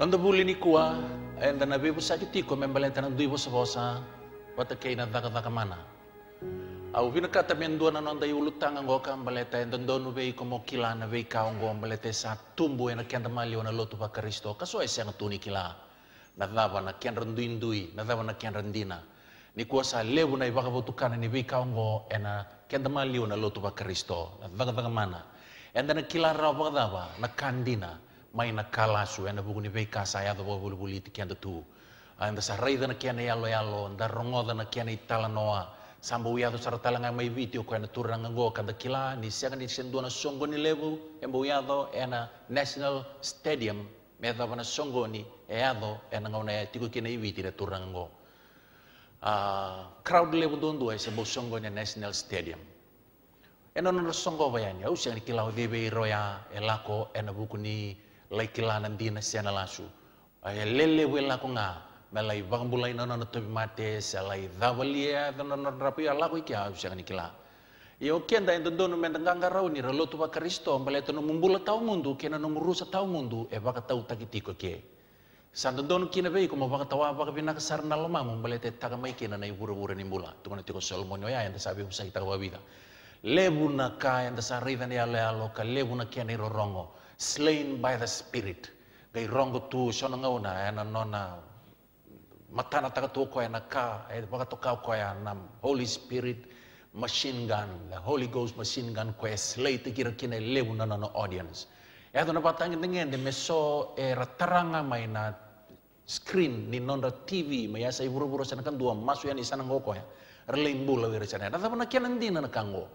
Nandabulinicuwa, enda na vivo sa kitiko, membalenta ng duibo sa bosa, watakay na mana. Au vina kata mendua na nonda iulutang ang goka ang baleta, enda dono vei como kila na vei kaong go ang baleta sa tumbo ena kenda malio na lotu pa Kristo, kaso ay siyang tuni kila. Nadava na kyan randuindui, nadava na kyan randina. Ni kuwa sa lebu na ibakavotukana ni vei kaong go ena kenda ah, malio na lotu pa Kristo, na mana. Enda na kila rawa dawa na kandina. maina nakalasu, ena bukuni vei kasa ya do bobul buliti kian tu anda sa rei dana kian yalo yalo anda rongo dana kian itala noa sambo wiado sara talanga mai viti o kuena turra ngo kada kila ni siaga ni sendona songo ni levu embo wiado ena national stadium meda bana songo ni eado ena ngauna ya e tiko kian viti re turra ngango crowd levu dondo ese bo songo ni e national stadium ena nana songo bayani, au siang ni dibe iroya elako ena bukuni like la nan dina sena la su e le le we la ko nga mala i vang bulai na na mate sa la i da na rapi ala ko ki a sena kila e ken da endo no men rau ni ra lotu ba kristo mala to no mumbula tau o mundu ken no muru sa ta o mundu e ba ka ta ke sa da don na be ko mo ba ka ta wa ba ka ma mo mala te ta mai na na buru buru ni mbula to na ti ko sel mo nya en ba vida Lebu na kaya ndasa rida ni ala ya loka, lebu na kaya ro rorongo. slain by the Spirit. Gai rongo tu shona ngauna e eh, na nona matana taka tu ko na ka e eh, baka to kau ko na Holy Spirit machine gun, the Holy Ghost machine gun ko slay te kira kina na nona audience. E ya, ato na patangi ngende meso e eh, rataranga mai na screen ni nonda TV mai ya asa i buru-buru sana kan dua masu yang isana ngoko ya. Relimbu lawi sana Rata na kian andina na kango.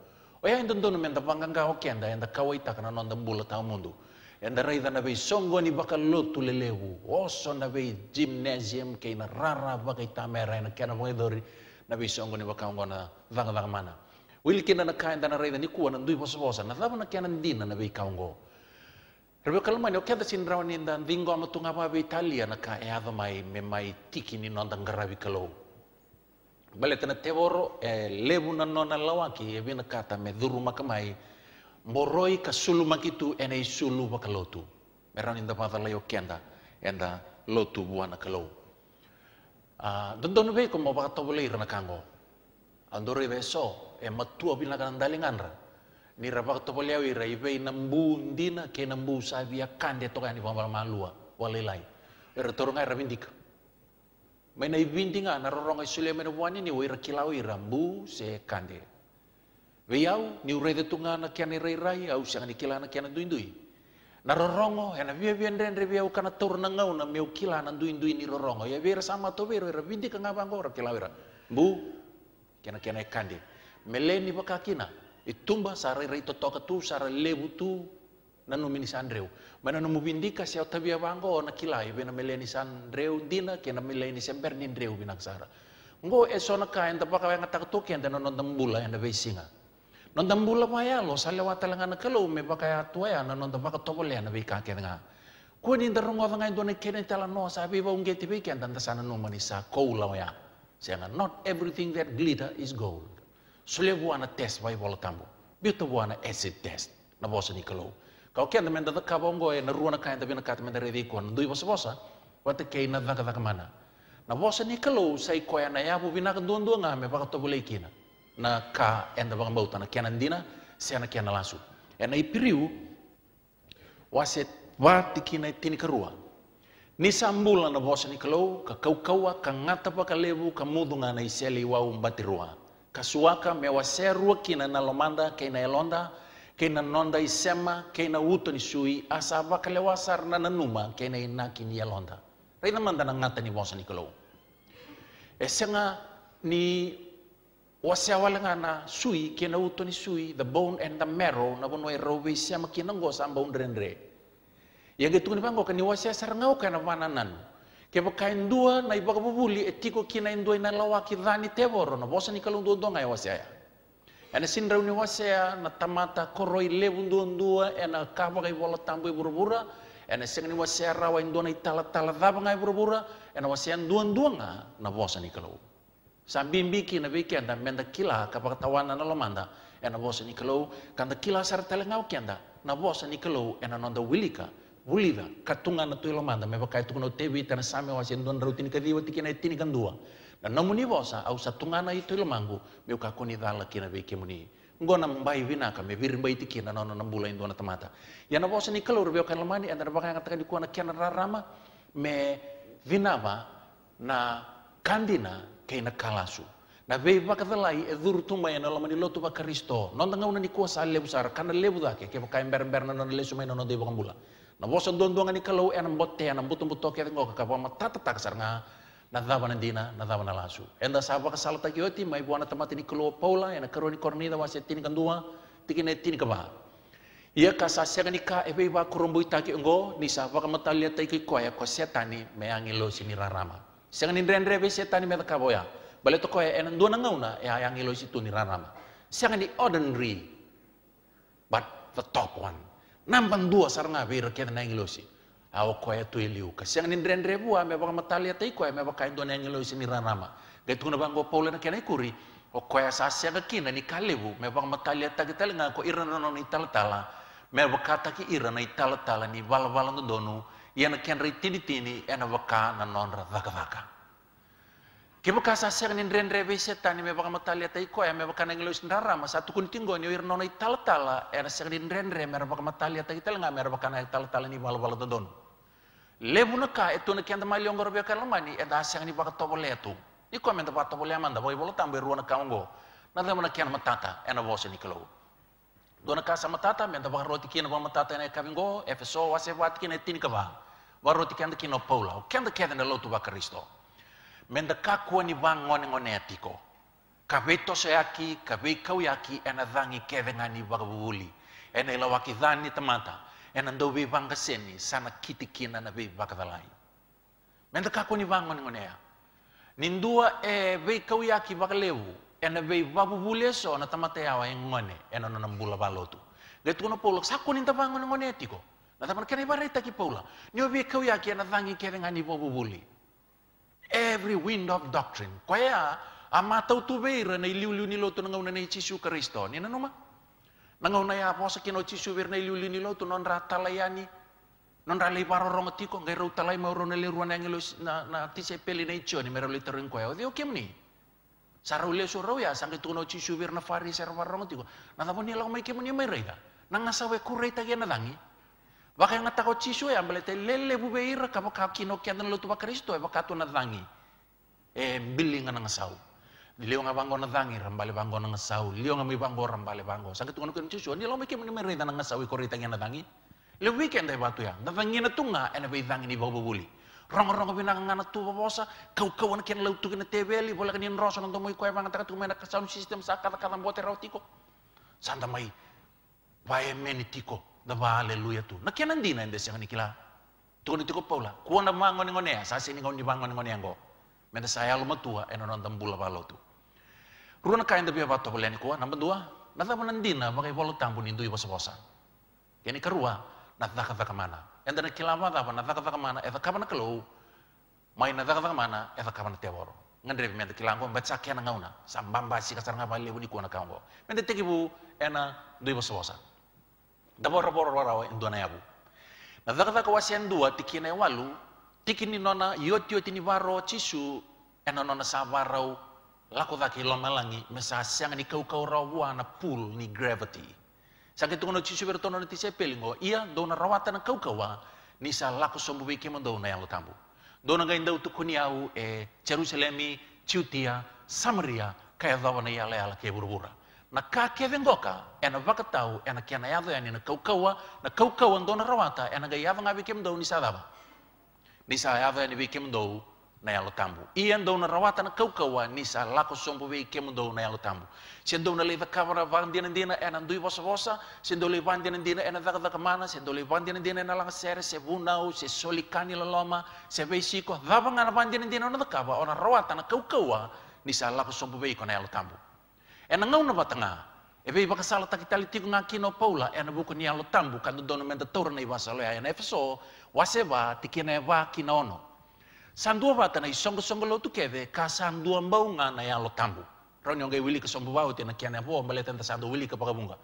Oya indon dono menta pangkang ka hokian dah yang da kawaita kana nonda bulat mundu. Endarai na bei songo ni baka lotu lelehu. Oso na bei gymnasium ke ina rara baka itamera ina kena mwe dori na bei songo ni baka ngona vanga vanga mana. Wil kina na kain dana rei ni kuwa na ndui bosa bosa na thaba na kena ndina na bei kaungo. Rebe kalmani o kenda sindrawa ni ndingo ama tunga ba bei Italia na ka e adha mai me mai tiki ni nonda ngarabi kalau. Bale tena teboro e lebu na nona lawaki e bina kata me duru makamai boroi ka sulu makitu enei sulu waka lotu. Meran inda pata layo kenda enda lotu buana ka lou. Uh, don don be ko mo baka tobole ira na kango. Andore be so e matua bina kan dalingan ra. Ni ra baka tobole awi ra ibe nambu ndina ke nambu sabia kande to kan ibamba malua walelai. Era toronga e ra bindika. Mena ibindinga na roronga sulia mena ni wira kilau mbu se kande. Ve au ni tunga na kia ni rei rai au sianga ni kila na kia na duin. Na rorongo ena via via ndendre viau kana tur na ngau na meu duin duin ni rorongo. Ya vira sama to vera vera vindi ka ngaba ngora kila vera. Bu kian e kandi. Meleni baka kina. Itumba e sa rei ka tu sa sare lebu tu na nomini sandreu. Mana nomu bindika sia tabia vango na kila kilai vena meleni sandreu dina na meleni sember ni ndreu binang sara. Ngo esona kain e tapaka yang takatukian e dan nonton bula yang vei singa non tambula ya lo sale watala ngana kelo me bakaya tua ya non tambaka tobol ya nabi ka kenga ko ni ndrongo ngai dona kene tala no sabi ba unge tibi tanta sana no manisa ko ya Sehingga not everything that glitter is gold sule na test vai bola tambo bito buana acid test na bosa ni kelo kau ken men da ka bongo e na ruana kain tabi na kat men da revi ko ndui bosa bosa wata kei na daka mana na bosa ni kelo sai ya na ya bu binaka duan nga ah, ngame baka tobol ikina na ka enda vanga bauta na kiana ndina ana kiana lasu e na ipiriu wase tiki na tini karua ni sambula na bosa ni kalau ka kaukaua ka ngata pa ka lebu ka mudunga na iseli wau rua ka suaka me waserua kina na lomanda kaina elonda kaina nonda isema kaina uto ni sui asa ba ka lewasar na nanuma kina inaki ni elonda reina manda na ngata ni bosa ni kalau e senga ni ngana sui kena utoni sui the bone and the marrow na bono e rowesia makina ngo samba undrendre ya gitu ni pango kani wasia sarangau kana mananan ke pakain dua na ka bubuli etiko kina indua lawa lawaki dani teboro na bosa ni dua dua ngai wasia ya ena sindra uni wasia na tamata koroi lebun dua dua ena kaba kai bola tambu burubura ena sing ni wasia rawa dua na itala tala dhaba ngai burubura ena wasia dua dua nga na bosa ni Sambimbi na be anda menda kila kapag tawanan na lomanda ena bosa ni kelo kanda kila sar telengau kenda na bosa ni kelo ena nonda wilika wulida katunga na tu lomanda me bakai tukuno tebi tena same wasin don rutin kadiwa na itini e kandua na ni bosa au na itu lomangu me kakoni dala kina be muni ngona mbai vina kami bir mbai tiki na nono nambula indona tamata ya na bosa ni kelo lomani ena bakai ngatakan di kuana kiana rarama me vinava na kandina Nah, na kalasu na vei vaka ka e dur tuma na la ni lotu ba kristo non tanga una ni kuasa lebu sar kana lebu dake, ke ke ba ember na non lesu mai non dei ba kambula na vosa don donga ni kalau e mbote botte na mbutu mbuto ke ngo ka ba tata ka nga na dava na dina na dava na lasu enda sa vaka ka ta kioti mai buana tamati ni kalo paula ena karoni kornida wa tini kandua tiki tini ka ba ia sega ni ka vei vaka kurumbui taki ngo ni sa ka matalia taiki koya e ko setani me angelo sinirarama Siang ni ndre ndre be tani met ka boya. Bale to ko ya, enan dua na ya yang ilo situ ni ranama. Siang ni ordinary but the top one. Nampan dua saranga be rakyat na ngilosi. Awo ko e tu iliu. Siang ni ndre ndre bua me baka matalia tai ko e me baka do na ngilosi ni ranama. Gaitu na bango paula na kenai kuri. O ko e sasia ke kina ni kalebu me baka matalia tagital nga ko irana no ni tala. Me baka taki irana itala tala ni wal wal na donu yana ken re tini tini ena waka na nonra waka waka. Kibu kasa ser nin ren re vese tani me baka matalia tai koe ya me baka nang lois ndara ma satu kun tinggo ni wir nonai ital tala ena ser nin ren re me mata lia tei tel nga me baka na tala tala ni bala bala dodon. Lebu na ka etu na ken ta liong gorobia kala mani lamani eda ser ni baka tobo tu. Ni koe me ta baka tobo le amanda boi bolo tambe ruana kamongo. Na lemu na ken matata ena wose ni kalau. Dona kasa matata me ta roti kina baka matata ena kavingo efeso wase wat kina tini kaba. Βαρώ ότι και αν κοινό πόλα, και αν δεν κέδινε Βακριστό. Με κάκου ένα δάνει και δεν Ένα δάνει τα μάτα. βαγκασένι, να να βγει α. ε βή Ένα βή Na tamana kene bare taki paula. Ni obi kau ya kia na tangi kere ngani bobo buli. Every wind of doctrine. Kwa ya ama tau tu beira na iliu liu ni lotu na ngauna na ichisu kristo. Ni na numa. Na ngauna ya aposa kino ichisu beira na iliu liu ni lotu non rata layani. Non rale paro ronga tiko ngai rau talai mauro na liruan na ngilo na, na tise peli na ichio ni mero literin kwa ya. Odio kim ni. Sarau le surau ya tu tuno ichisu beira na fari serwa ronga tiko. Na tamana ni lau mai kemu ni merega. Nangasawe kureta kia na tangi. Waka nga tako chisu ya mbele te lele bube ira kapa ka kino kia tan lotu kristo e wakatu na tangi. E mbili nga nga sau. Leo nga bango na dangi rambale bango nga sau. Leo nga mi bango rambale bango. Sangke tunga nukin chisu. Ni lombe kia mene merita nga sau i korita nga na Le weekend e batu ya. Na tangi na tunga e na bei tangi ni bobo buli. Rong-rong bina na tu bosa, Kau kau na kian na lotu kina tebeli. Bola kini nroso na tomoi koe banga sistem sa kata bote mbote rautiko. Santa mai. meni tiko dava haleluya tu na dina inde ende siangani kila tukoni tiko paula kuona mangoni ngonea sasi ni ngoni bangoni ngonea ngo mena saya lu matua eno nonton bula balo tu ruana kain tapi apa toko leni kuwa namba dua na tapa bagai tambu nindu iba seposa kiani karua na taka taka mana enda na kila na mana eta kapa na kelo mai na taka taka mana eta kapa na teboro ngandre menda kila ngo mbatsa kiana ngauna sambamba sika saranga bali lebu ni kango menda bu ena ndui iba bosa dabora bora rawa ndona yabu na dhaka dhaka wasian ya dua tikine walu ni nona yoti yoti ni waro cisu ena nona sa warau laku lo lomelangi mesa siang ni kau kau rawa na pull ni gravity sakit tukono cisu bertono ni tisepelingo ia dona rawatan na kau kawa ni sa laku sombu wiki mondona yang utambu dona gainda utukuni au e Jerusalemi Ciutia, Samaria, kaya na yala yala kaya buru buru na kā kevengoka e vakatau ena na kia na yado yani e na kaukaua na kaukaua ndona rawata ena ga yava ngabe kem dou ni sadava bikem sa yani kem na yalo tambu ien en na rawata na kaukaua ni bikem lako sompo kem na yalo tambu sen dou na leva kavara van dina dina e na ndui vosa vosa sen dou le van dina dina ena daga daga mana sen dou le van dina dina e langa sere se vunau se solikani lalama, se veisiko dava ngana van dina dina na dakava ona rawata na kaukaua ni sa lako kona yalo tambu E na ngauna watanga, e vei wakasala takitali tiku ngā kino paula, Ena buku ni alo tambu, kanto dono menta taura na iwasa e Ena efeso, wase wā, tikina e wā kina ono. Sandua wata na i songo keve, ka sandua nga na e tambu. Rau nyonga wili ke sombu wau, tena kiana na tasandu tenta sandua wili ka pakabunga.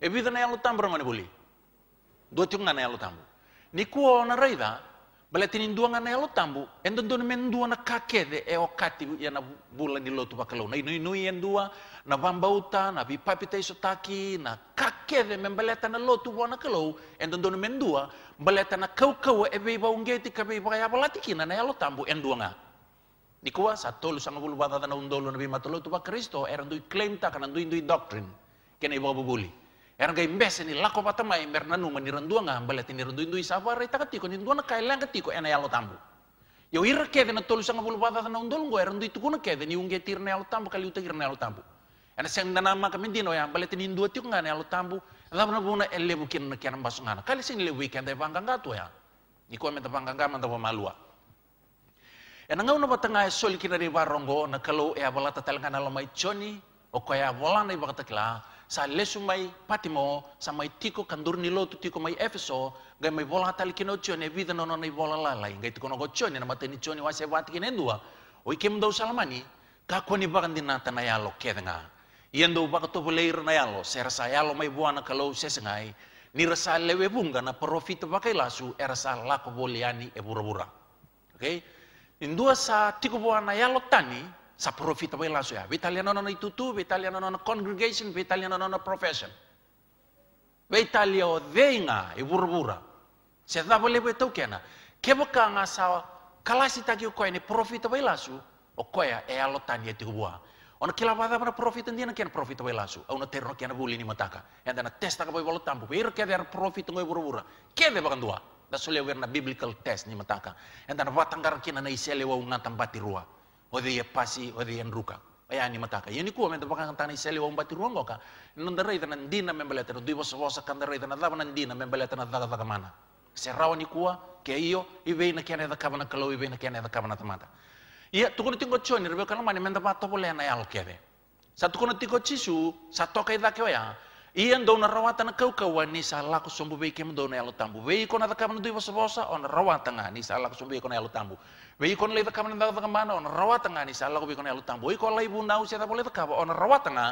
E vida na e alo tambu rangane buli. Dua tiku nga na e tambu. Ni kuo ona reida, Baletinin dua ngana elo tambu, endo dona men dua na kake de e okati ya na bulan di lotu pakalo. Na inu inu yen dua, na uta na bipapi te isotaki, na kake de men baleta na lotu buana kalau, endo dona men dua, baleta na kau kau e beba ungeti ka beba ya balati kina na elo tambu en dua nga. Di kua sa tolu sanga bulu bata na undolo na bima tolo tu pakristo erandu era claim ta kana doctrine, kena ibo bubuli. Era ga mbese ni lako patama e mer nanu mani randua nga hambala tini randu indu isawa rai katiko ni nduana kai katiko ena yalo tambu. Yo ira keve na tolu sanga bulu bata na undol ngo ndu itu kuna keve ni unge tir na yalo tambu kali uta na yalo tambu. Ena siang na nama kami dino ya hambala tini indua tiuk nga na yalo tambu. Labu na buna ele bukin na kian mbasu ngana. Kali sing le da e bangga ngato ya. Ni kua menta bangga ngama nda lua. Ena ngau na nga e soli kina ri rongo na kalau e abalata talanga na lomai choni. Okoya volana kila sa lesu mai patimo sa mai tiko kandurni lotu tiko mai efeso gai mai bola tali kino tioni e vida nono nai bola lalai gai tiko nogo tioni nama teni tioni wase wati kine dua o ike mdau salamani kakoni bakandi nata tana yalo kedenga iendo baka tobo leir na yalo serasa yalo mai buana kalau sesengai ni rasa lewe bunga na profit bakai lasu erasa lako boliani e bura-bura oke okay? Indua sa tiko buana yalo tani Ya. sa ya, eh, profit away laso ya. Vitalia italiano non itutu, vitalia italiano non congregation, vitalia italiano non profession. Vitalia o denga e burbura. Se da vole we kena. Ke boka nga sa kalasi taki ko profit profita we laso. O koya e alo tani e tibua. Ona kila wada mana kena profit away profita we laso. na terno kena buli ni mataka. E na testa ka boy bolo tambu. We ro profit profit profita ngoi burbura. Ke be bakandua. Da na biblical test ni mataka. E na watangara kena na isele wa ungatam tambati rua. ότι είχε πάση, ότι είχε ρούκα. Εάν η ματάκα. Γενικού, με το πάκα να ήταν η σέλη, ο μπατήρου όγκοκα. Ενώ δεν ρέιδε να ντύνα με μπελέτε, ο τύπο όσα καν δεν ρέιδε να δάβα να με μπελέτε να δάγα δαγαμάνα. Σε ράω νικούα και ήω, ή βέει να κιάνε δακάβα να καλό, ή βέει να κιάνε δακάβα να θεμάτα. Ή του γονιτή κοτσόνι, ρε βέω καλό μάνι, με τα πάτα πολύ ένα άλλο κέδε. Σα του γονιτή κοτσί σου, σα το καϊδάκι ωραία. Ian dona rawatan kau kau wan nisa laku sombu beki kem dona elo tambu. Wei kona ta kamana dui bosa bosa on rawatan ni nisa laku sombu beki kona elo tambu. Wei kona lei ta kamana ta kamana on rawatan ni nisa laku beki kona elo tambu. Wei kona lei buna sia ta boleh ta kaba on rawatan ni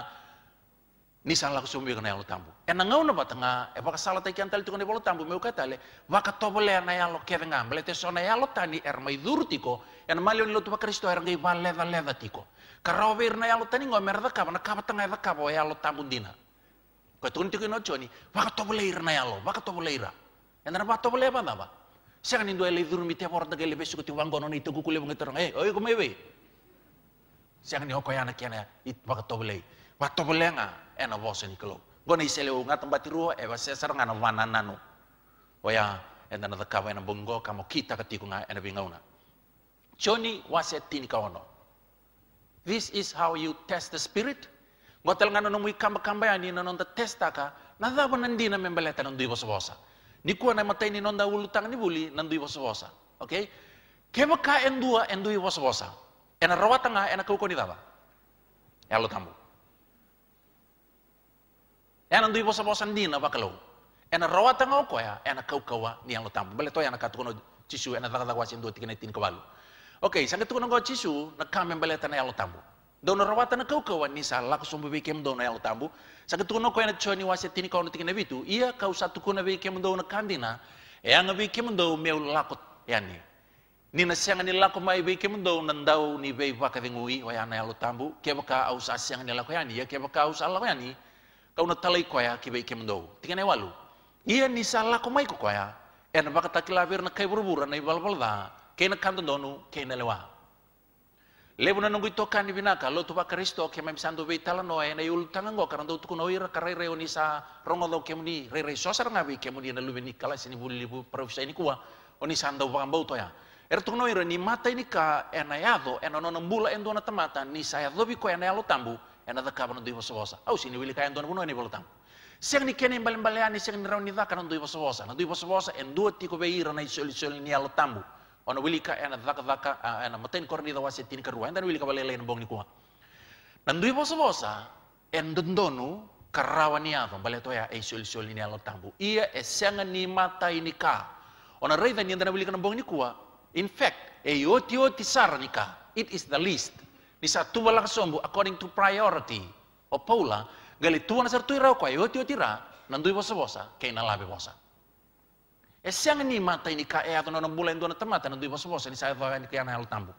nisa laku sombu beki kona elo tambu. Ena ngau na batanga e baka sala ta kian tali tukona elo tambu meu kata le waka na ana yalo kedenga mbele te sona yalo tani er mai tiko ena mali on lotu ba kristo er ngai leva leva tiko. Karau na yalo tani ngau merda kaba na kaba tanga eva kaba o yalo tambu dina petunjuk no choni waka tobo leira na yalo waka tobo leira enana waka tobo kan leira bana ba sanga ni dua leiduru mi tiap orang tegele besok ti wanggo no itu kukule bunga terang eh oi kome we sanga nihoko hoko yana kiana it waka tobo lei waka nga, lenga ena bosen kelo gona isele wunga tempat ruo, eba wase sarang ana wana nano waya enana takawa ena bongo kamo kita ketikunga ena bingauna choni wase tini kawono This is how you test the spirit. Gotel ngano no ikam kamba yani ani na testa ka, na daba nandi na membeleta nandu ibo sobosa. bosa. Ni kua na matai ni nonda da tang ni buli nandu ibo sobosa. Okay? ka endua dua ibo sobosa. Ena rawa tanga ena kau koni daba. Ya lo tambu. Ena ya nandu ibo sobosa ndi na bakalau. Ena rawa tanga oko ya ena kau wa ni lo tambu. Bale to ena katukono chisu ena daga daga wasin dua tiga netin kabalu. Okay, sangat tukono go cisu na kame beleta na ya lo tambu. Donor rawata na kau kawan ni laku sumbu bebe kem dono yang utambu. Saka tuno kau yang choni wasit tini kau nutingin itu. Ia kau satu kuna bebe kem dona kandina. Yang bebe kem dona meu lakut yani. Ni na siang ni lako mai bebe kem nandau ni bebe baka tingui na ya, yang utambu. Keba ka sa siang ni lako yani. Ya keba ya, ka aus Allah yani. Kau natalai kau ya kebe kem dono. Tingin walu. Ia ni sa kau mai kau ya. Ena eh, baka takilavir na kai burbura na ibal balda. Kena kanto donu kena lewa levu nanungu itokani vinaka lo tuva kristo ke mami santo vei tala noa ena iulu tangango karanta utuku no ira karai reo ni sa rongolo kemuni rei rei sosar ngavi kemuni na luve ni kala sini vuli profisa ini kua oni sando vakambau toya er tuku no ira ni mata ini ka ena yado ena nono mbula endo na tamata ni sa yado e viko ena yalo tambu ena daka no duiva sovosa au sini wili ka endo na kuno eni volo tambu Siang ni kene mbali mbali ani siang ni rau e ni daka na duiva sovosa na en dua tiko be ira na isoli isoli ni yalo tambu ona wilika ena dhaka ena maten korni da wasi tin karua wili wilika balele en bong nikua nandui bosa bosa en dondonu karawa ni ava bale toya e shol shol ni alo tambu ia e senga ni mata ini ka ona reida ni endan wilika bong nikua in fact e yoti yoti sar nika it is the least ni sa tubalak sombu according to priority o paula gali tuan sartu irau kwa e yoti ra nandui bosa bosa kei na bosa E se ang ni mata ini ka e ato nono bula indona tamata na dui poso poso ni sa eto ni kiana elo tambu.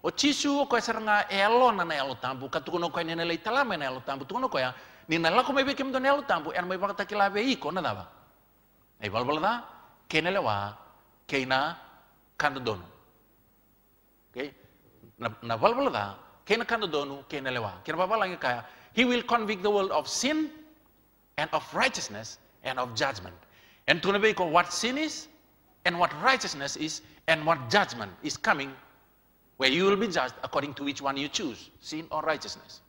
O chisu ko eser nga e na na elo tambu katukono koe ni na lei talame na elo tambu tukono koe ni na lako mebe kem don elo tambu e mebe bakata kila be iko na dava. E balbala da kene lewa keina kando dono. Okay? Na, na balbala da kena kando ke kene lewa. na bal kaya he will convict the world of sin and of righteousness and of judgment. And to know what sin is, and what righteousness is, and what judgment is coming, where you will be judged according to which one you choose, sin or righteousness.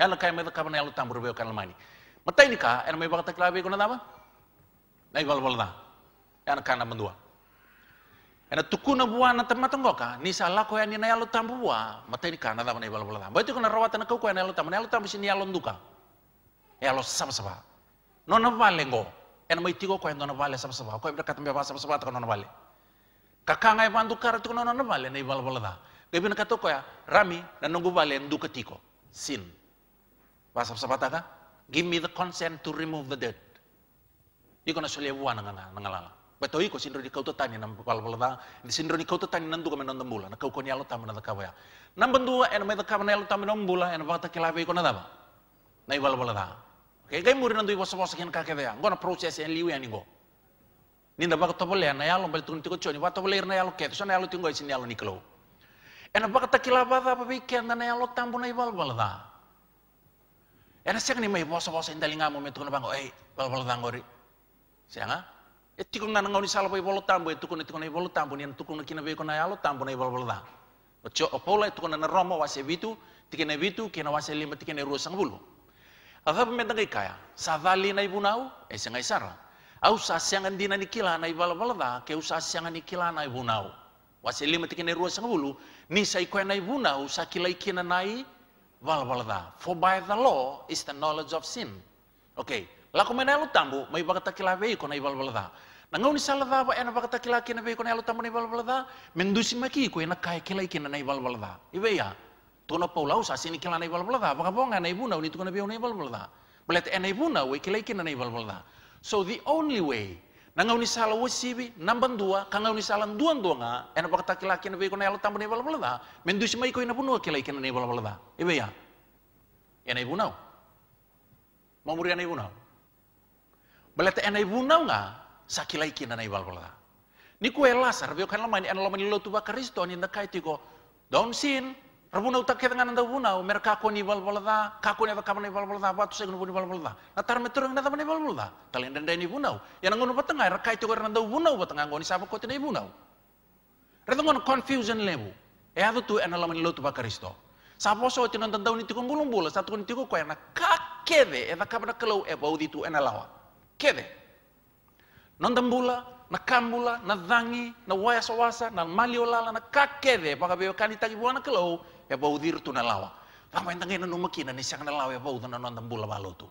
kaya kai me kan ka banelu tam burbe kan lamani. Matai nika en me bakta klabe kuna nama? Nai wal wal na. Yan kana mendua. Ena tuku na bua na tema tonggoka, ni sala ko yan na yalu tam bua, matai nika na dama nai wal wal na. Ya ba itu kana rawatan ko ko yan yalu tam, yalu tam sin yalu nduka. Yalu sama sama. Nona valengo ena mai tigo ko nona bale sab sab ko ibra katambe ba sab sab ta nona bale kaka ngai e bandu kar nona nona bale nei bal balada ke bin kato ko ya rami na nungu bale ndu katiko sin ba sab sab ta give me the consent to remove the dead you gonna sole ya wana ngana ngala Beto iko sindro di kauto tani nam bal balada di sindro di kauto tani nandu kamen ndon mula na kau ko nyalo tamana da kawaya nam bandua ena mai da kamana yalo tamana mula ena ba ta kilabe ko na ba nei bal balada Kaya kay muri nandu iwasa wasa kian kake vea, ya. Ngona process en liwi ani go. Ninda baka tobole na yalo bal tun tiko choni wa tobole na yalo keto sana yalo tingo isin yalo niklo. Ena baka takila bada pa kian na yalo tambo na ibal balda. Ena siang ni ah? mai wasa ya, wasa en dalinga mo metu na bango ei bala da ngori. a, E tiko ngana ngoni sala pai tambo e ya, tuko na tiko na ibolo tambo nian en na kina beko na yalo tambo na ibal da. Ocho opola e tuko na romo vitu, tiki na vitu, kena wasa lima tikene ruasang bulu. Agha pementangai kaya, vali na ibu nau, esa eh, ngai sara. Au dina nikila na ibala balada, ke ni nikila na ibu nau. Wasili tiki na ruasa ngulu, ni sa ikoe na ibu nau, sa kila ikina nai balada. For by the law is the knowledge of sin. Okay, laku mena elu tambu, mai bagata kila vei kona ibala balada. Nangau ni salah wa ena bakata kila kina vei kona elu tambu na ibala balada, mendusi maki ikoe na kaya kila ikina na ibala balada. Ibe ya, Tono paulau sa sini kila nai balbala da. Baka bonga nai buna uni tukana biau nai balbala da. Belet enai eh, buna we kila ikina nai balbala da. So the only way nanga uni sala wo sibi namban dua kanga uni sala duan dua nga ena bakta kila kina be kona yalo tambo nai balbala da. Mendu sima iko ina punua kila ikina nai balbala da. Ibe ya. Enai ya, buna. Mamuri enai ya, buna. Belet enai eh, buna nga sakila ikina nai balbala da. Ni kue lasar, lamani, en lamani lo tuba karisto, ni nakai tiko, don't sin, Rabuna utak kedengan anda buna, wuna o mer kako ni bal balda kako ne bakam ni bal balda batu segun buni bal balda na tar metur turang na buni bal balda talen denda ni wuna ya nangono batanga rakai to anda nda wuna batanga ngoni sapa ko tene wuna Rata confusion lebu e eh, hadu tu ena lamen lotu bakaristo sapa so tino nanda ni tikong ngulung bula satu ni tikong ko ena kakeve e eh, bakam na kalau e eh, bau di tu ena lawa keve bula, na kambula na dangi, na waya sawasa na maliolala, na kakede, kakeve bakabe kanitagi buana kalau ya bau dir tu na lawa. Tama yang tangena numa kina ni siang ya bau tu na non tambula balo tu.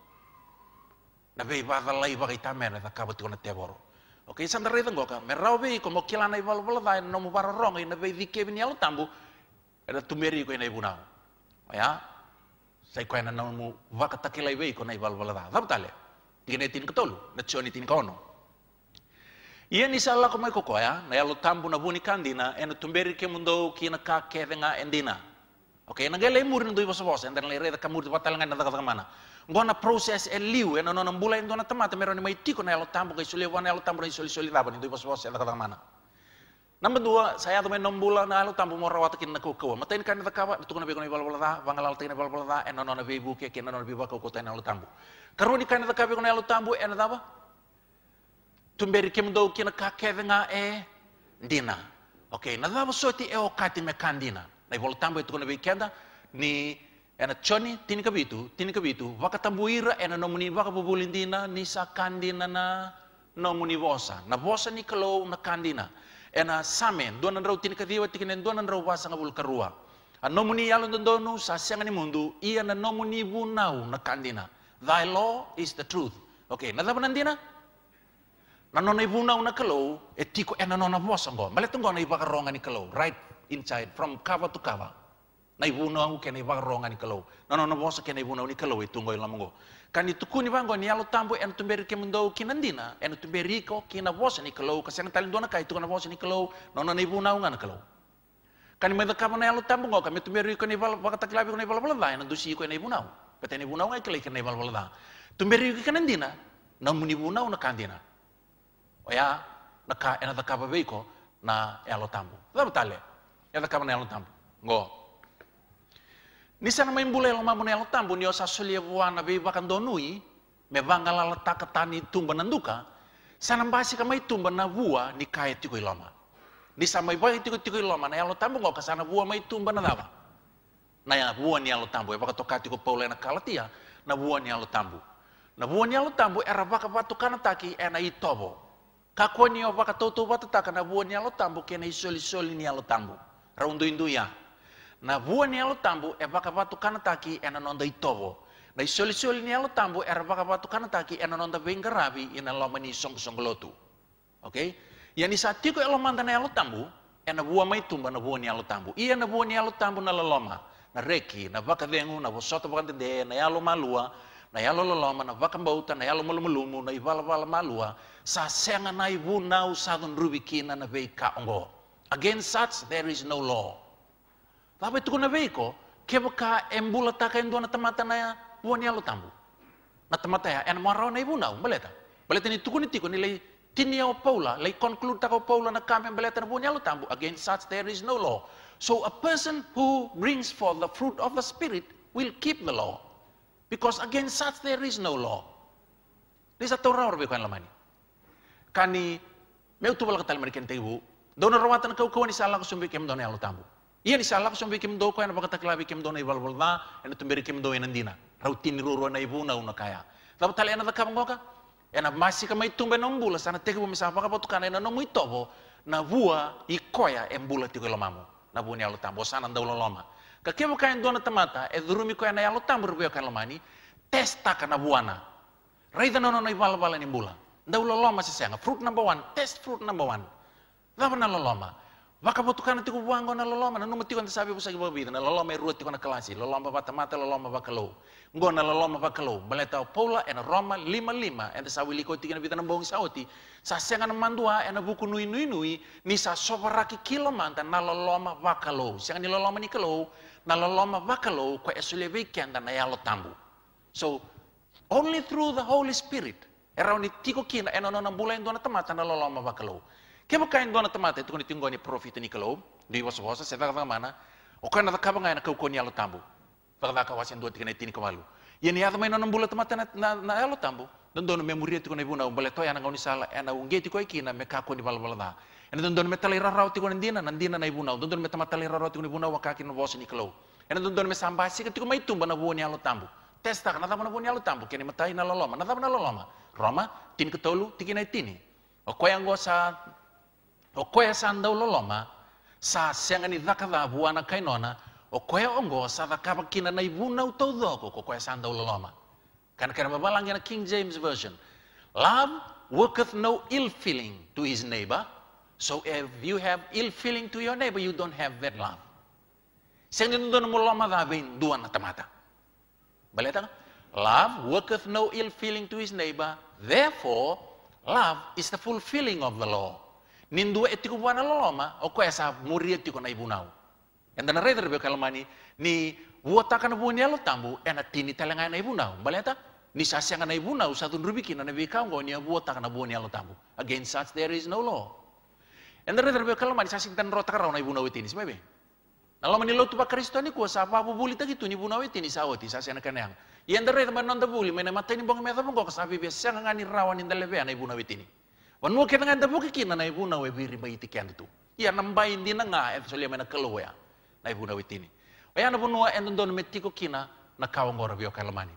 Na bei ba ta lai ba kai tamena ta kaba tu na te boro. Oke, sam da reden goka, me rau bei komo kila na ibal bala dai no mu dike bini tambu. Era tumeri ko ina ibunau. Ya, sai ko ina ko na ibal bala da. Dabtale. Gine tin ketolu, na choni tin kono. Ia ni sala ko mai koko ya, na yalo tambu na buni kandina, ena tumberi ke kina ka endina. Okay, na mo muri doon sa boss, and then lay ka mo rin patalangan mana. Ngo na proses and liw, and ano nang e doon e, tamata, mero ni mai tiko na elo tambo ka suli, wana elo tambo rin suli suli taban, doon sa boss, daga e mana. Number dua, saya tuh menom na elo tambo mora rawat kin na kukawa. Matain kan ka na takawa, tuko na beko na balbala ta, bangalal tin na balbala ta, and ano na bibu ke kin na bibu ko elo tambo. Karo ni ka na takawa bigo na elo tambo, e and apa? Tumberi kem do kin ka kevenga e dina. Okay, na daba soti e okati mekan me kandina i voltambo itu e kona weekenda ni ena choni tini kabitu tini kabitu waka tambuira ena nomuni waka bubulindina ni sa kandina na nomuni vosa na vosa ni kalau na kandina ena samin, dona rau tini kadiwa tini dona ndrau wasa ngabul karua a nomuni yalo donu sa sengani mundu ia na nomuni bunau na kandina thy law is the truth okay na daba nandina na nona ibunau na kalau etiko ena nona vosa ngo maletunggo na ibaka ronga ni kalau right inside, from cover to cover. Nai wuna angu kene wang ronga ni kalau. Nono no bosa kene wuna ni kalau itu ngoi lamungo. kan itu ni wango ni alo tambo en tumberi ke mundo kinandina. En tumberi ko kina bosa ni kalau. Kasena talin dona kai tuku kan na bosa ni kalau. Nono ni wuna angu ngana kalau. Kan mai kapa na alo tambo ngau. Kami tumberi ko ni wal wakata kilabi ko ni wal balada. En dusi ko ni wuna angu. Pete ni wuna ngai kele kene wal balada. Tumberi ko kinandina. na muni wuna angu na kandina. Oya, na ka ena beiko na alo tambo. Tapo tale. Ela kama nelo tambu. Ngo. Nisana maimbule lo mamu nelo tambu ni osa sulia buana be bakan donui me la lataka tani tumba nanduka. Sana mbasi kama tumba na bua ni kaya tiko iloma. Ni sama iba tiko tiko iloma na elo tambu ngo kasana bua mai tumba na Na ya bua ni elo tambu e baka tiko ko paule na kalatia na bua ni elo tambu. Na bua ni elo tambu era baka batu kana taki ena itobo. ni o baka tautu batu taka na bua ni elo tambu kena isoli soli ni elo tambu ra induya na vua ni alo tambu e vakavatukana taki e na nonda i na isoli soli ni alo tambu e ra vakavatukana taki e na nonda veingaravi i na loma ni Ok? okay yani sa tiko e lomanda na alo tambu e na vua mai tumba na vua ni alo tambu ia na vua ni alo tambu na laloma na reki na vakavengu na vosota vakatede na alo malua na yalo loloma na vaka mbauta na yalo malumulumu na ivala vala malua sa senga na ivu nau sadon rubikina na vei Against such there is no law. Labe tuku na veiko, kewa ka embula taka endua na tamata na pua ni alo tambu. Na tamata ya, ena marao na ibunau, baleta. Baleta ni tuku ni tiko, ni lei tini ao paula, lei conclude taka paula na kame baleta na pua ni alo tambu. Against such there is no law. So a person who brings forth the fruit of the Spirit will keep the law. Because against such there is no law. This is a Torah or Bikan Lamani. Kani, meu tu bala katal merken tebu, dona rawatan kau kau ni salah kusum dona yalu tamu. Ia ni salah kusum do kau yang kata kelabi kem dona ibal balda yang itu beri kim do yang dina. Rautin ruru na ibu na una kaya. Tapi tali yang ada kamu ngoka. Yang masih kama tumben benombula sana tegu bumi apa kau tu kan yang itu bo na bua ikoya embula tiga lomamu Na vua ni yalu tamu. Sana nda uloloma. Kakemu yang dona tamata edurumi kau yang yalu tamu berbio kan lomani. Testa kana buana. Raita nono na ibal balan imbula. Ndau lama sih sayang. Fruit number one. Test fruit number one lama na loloma vakavotokana tiko vuango na loloma nanuma tiko na busa vosaki bobi na loloma iru tiku na kalasi loloma mata loloma vakalou go na loloma lo. baletau paula pola ena roma lima lima ena sawi liko tiki na bita na bogi sauti. sa senga na mandua ena buku nui nui nui ni sa kilo manta na loloma lo. senga ni loloma ni kalou na loloma lo kwa e na yalo tambu so only through the holy spirit e ni tiko kina ena nona bula dona dua na tamata na loloma lo kaya kain gona tamata itu ditunggu tinggoni profit ni kalau di was wasa tak tahu mana o kana vaka vanga na kau koni alo tambu tahu vaka wasen dua tikana tini kamalu yeni yata maina nambula tamata na na, na alo tambu don dono memoria tikona ibuna umbale toya na ngoni sala ena unge tikoi kina me kako ni balbal na ena don dono metali rarau tikona ndina na ndina na ibuna don dono metamatali rarau tikona ibuna wakaki na wasa ni kalau ena don dono mesambasi ketika maitumba na woni alo tambu testa na dama na woni alo tambu kene metai na laloma na dama na laloma Roma, tin ketolu, tikinai tini. O yang gosa o koe sa ndau loloma sa siangani dhakadha vuana kainona o koe ongo sa dhakavakina na ivuna utaudhoko ko koe sa ndau loloma kana kana babalangi na King James Version love worketh no ill feeling to his neighbor so if you have ill feeling to your neighbor you don't have that love siangani ndon muloma dha vein duan na tamata baleta love worketh no ill feeling to his neighbor therefore love is the fulfilling of the law Nindu dua e etiku buana loloma o esa muri etiku na ibunau enda na reder kalmani ni wota kana bunya tambu ena tini telanga na ibunau baleta ni sasianga na ibunau satu rubiki na nabi ka ngonia wota kana bunya lo tambu against such there is no law enda reder be kalmani sasing tan rota na ibunau tini sebe Nalo mani lo tupa Kristo ni kuasa apa bu bulita gitu ni bunawe tini sawoti sasiana kana yang. Yang dari teman nonton buli mena mata ini bong meta bong kok sapi biasa ngani rawan indalebe Wanu ke nanga nda muki kina na ibuna we biri bai iti andu tu. Ia nambai ndi nanga e eh, solia mena kelo ya. Na ibuna we tini. Oya ya na bunua e eh, ndon metiko kina na wong ngora bio kalamani.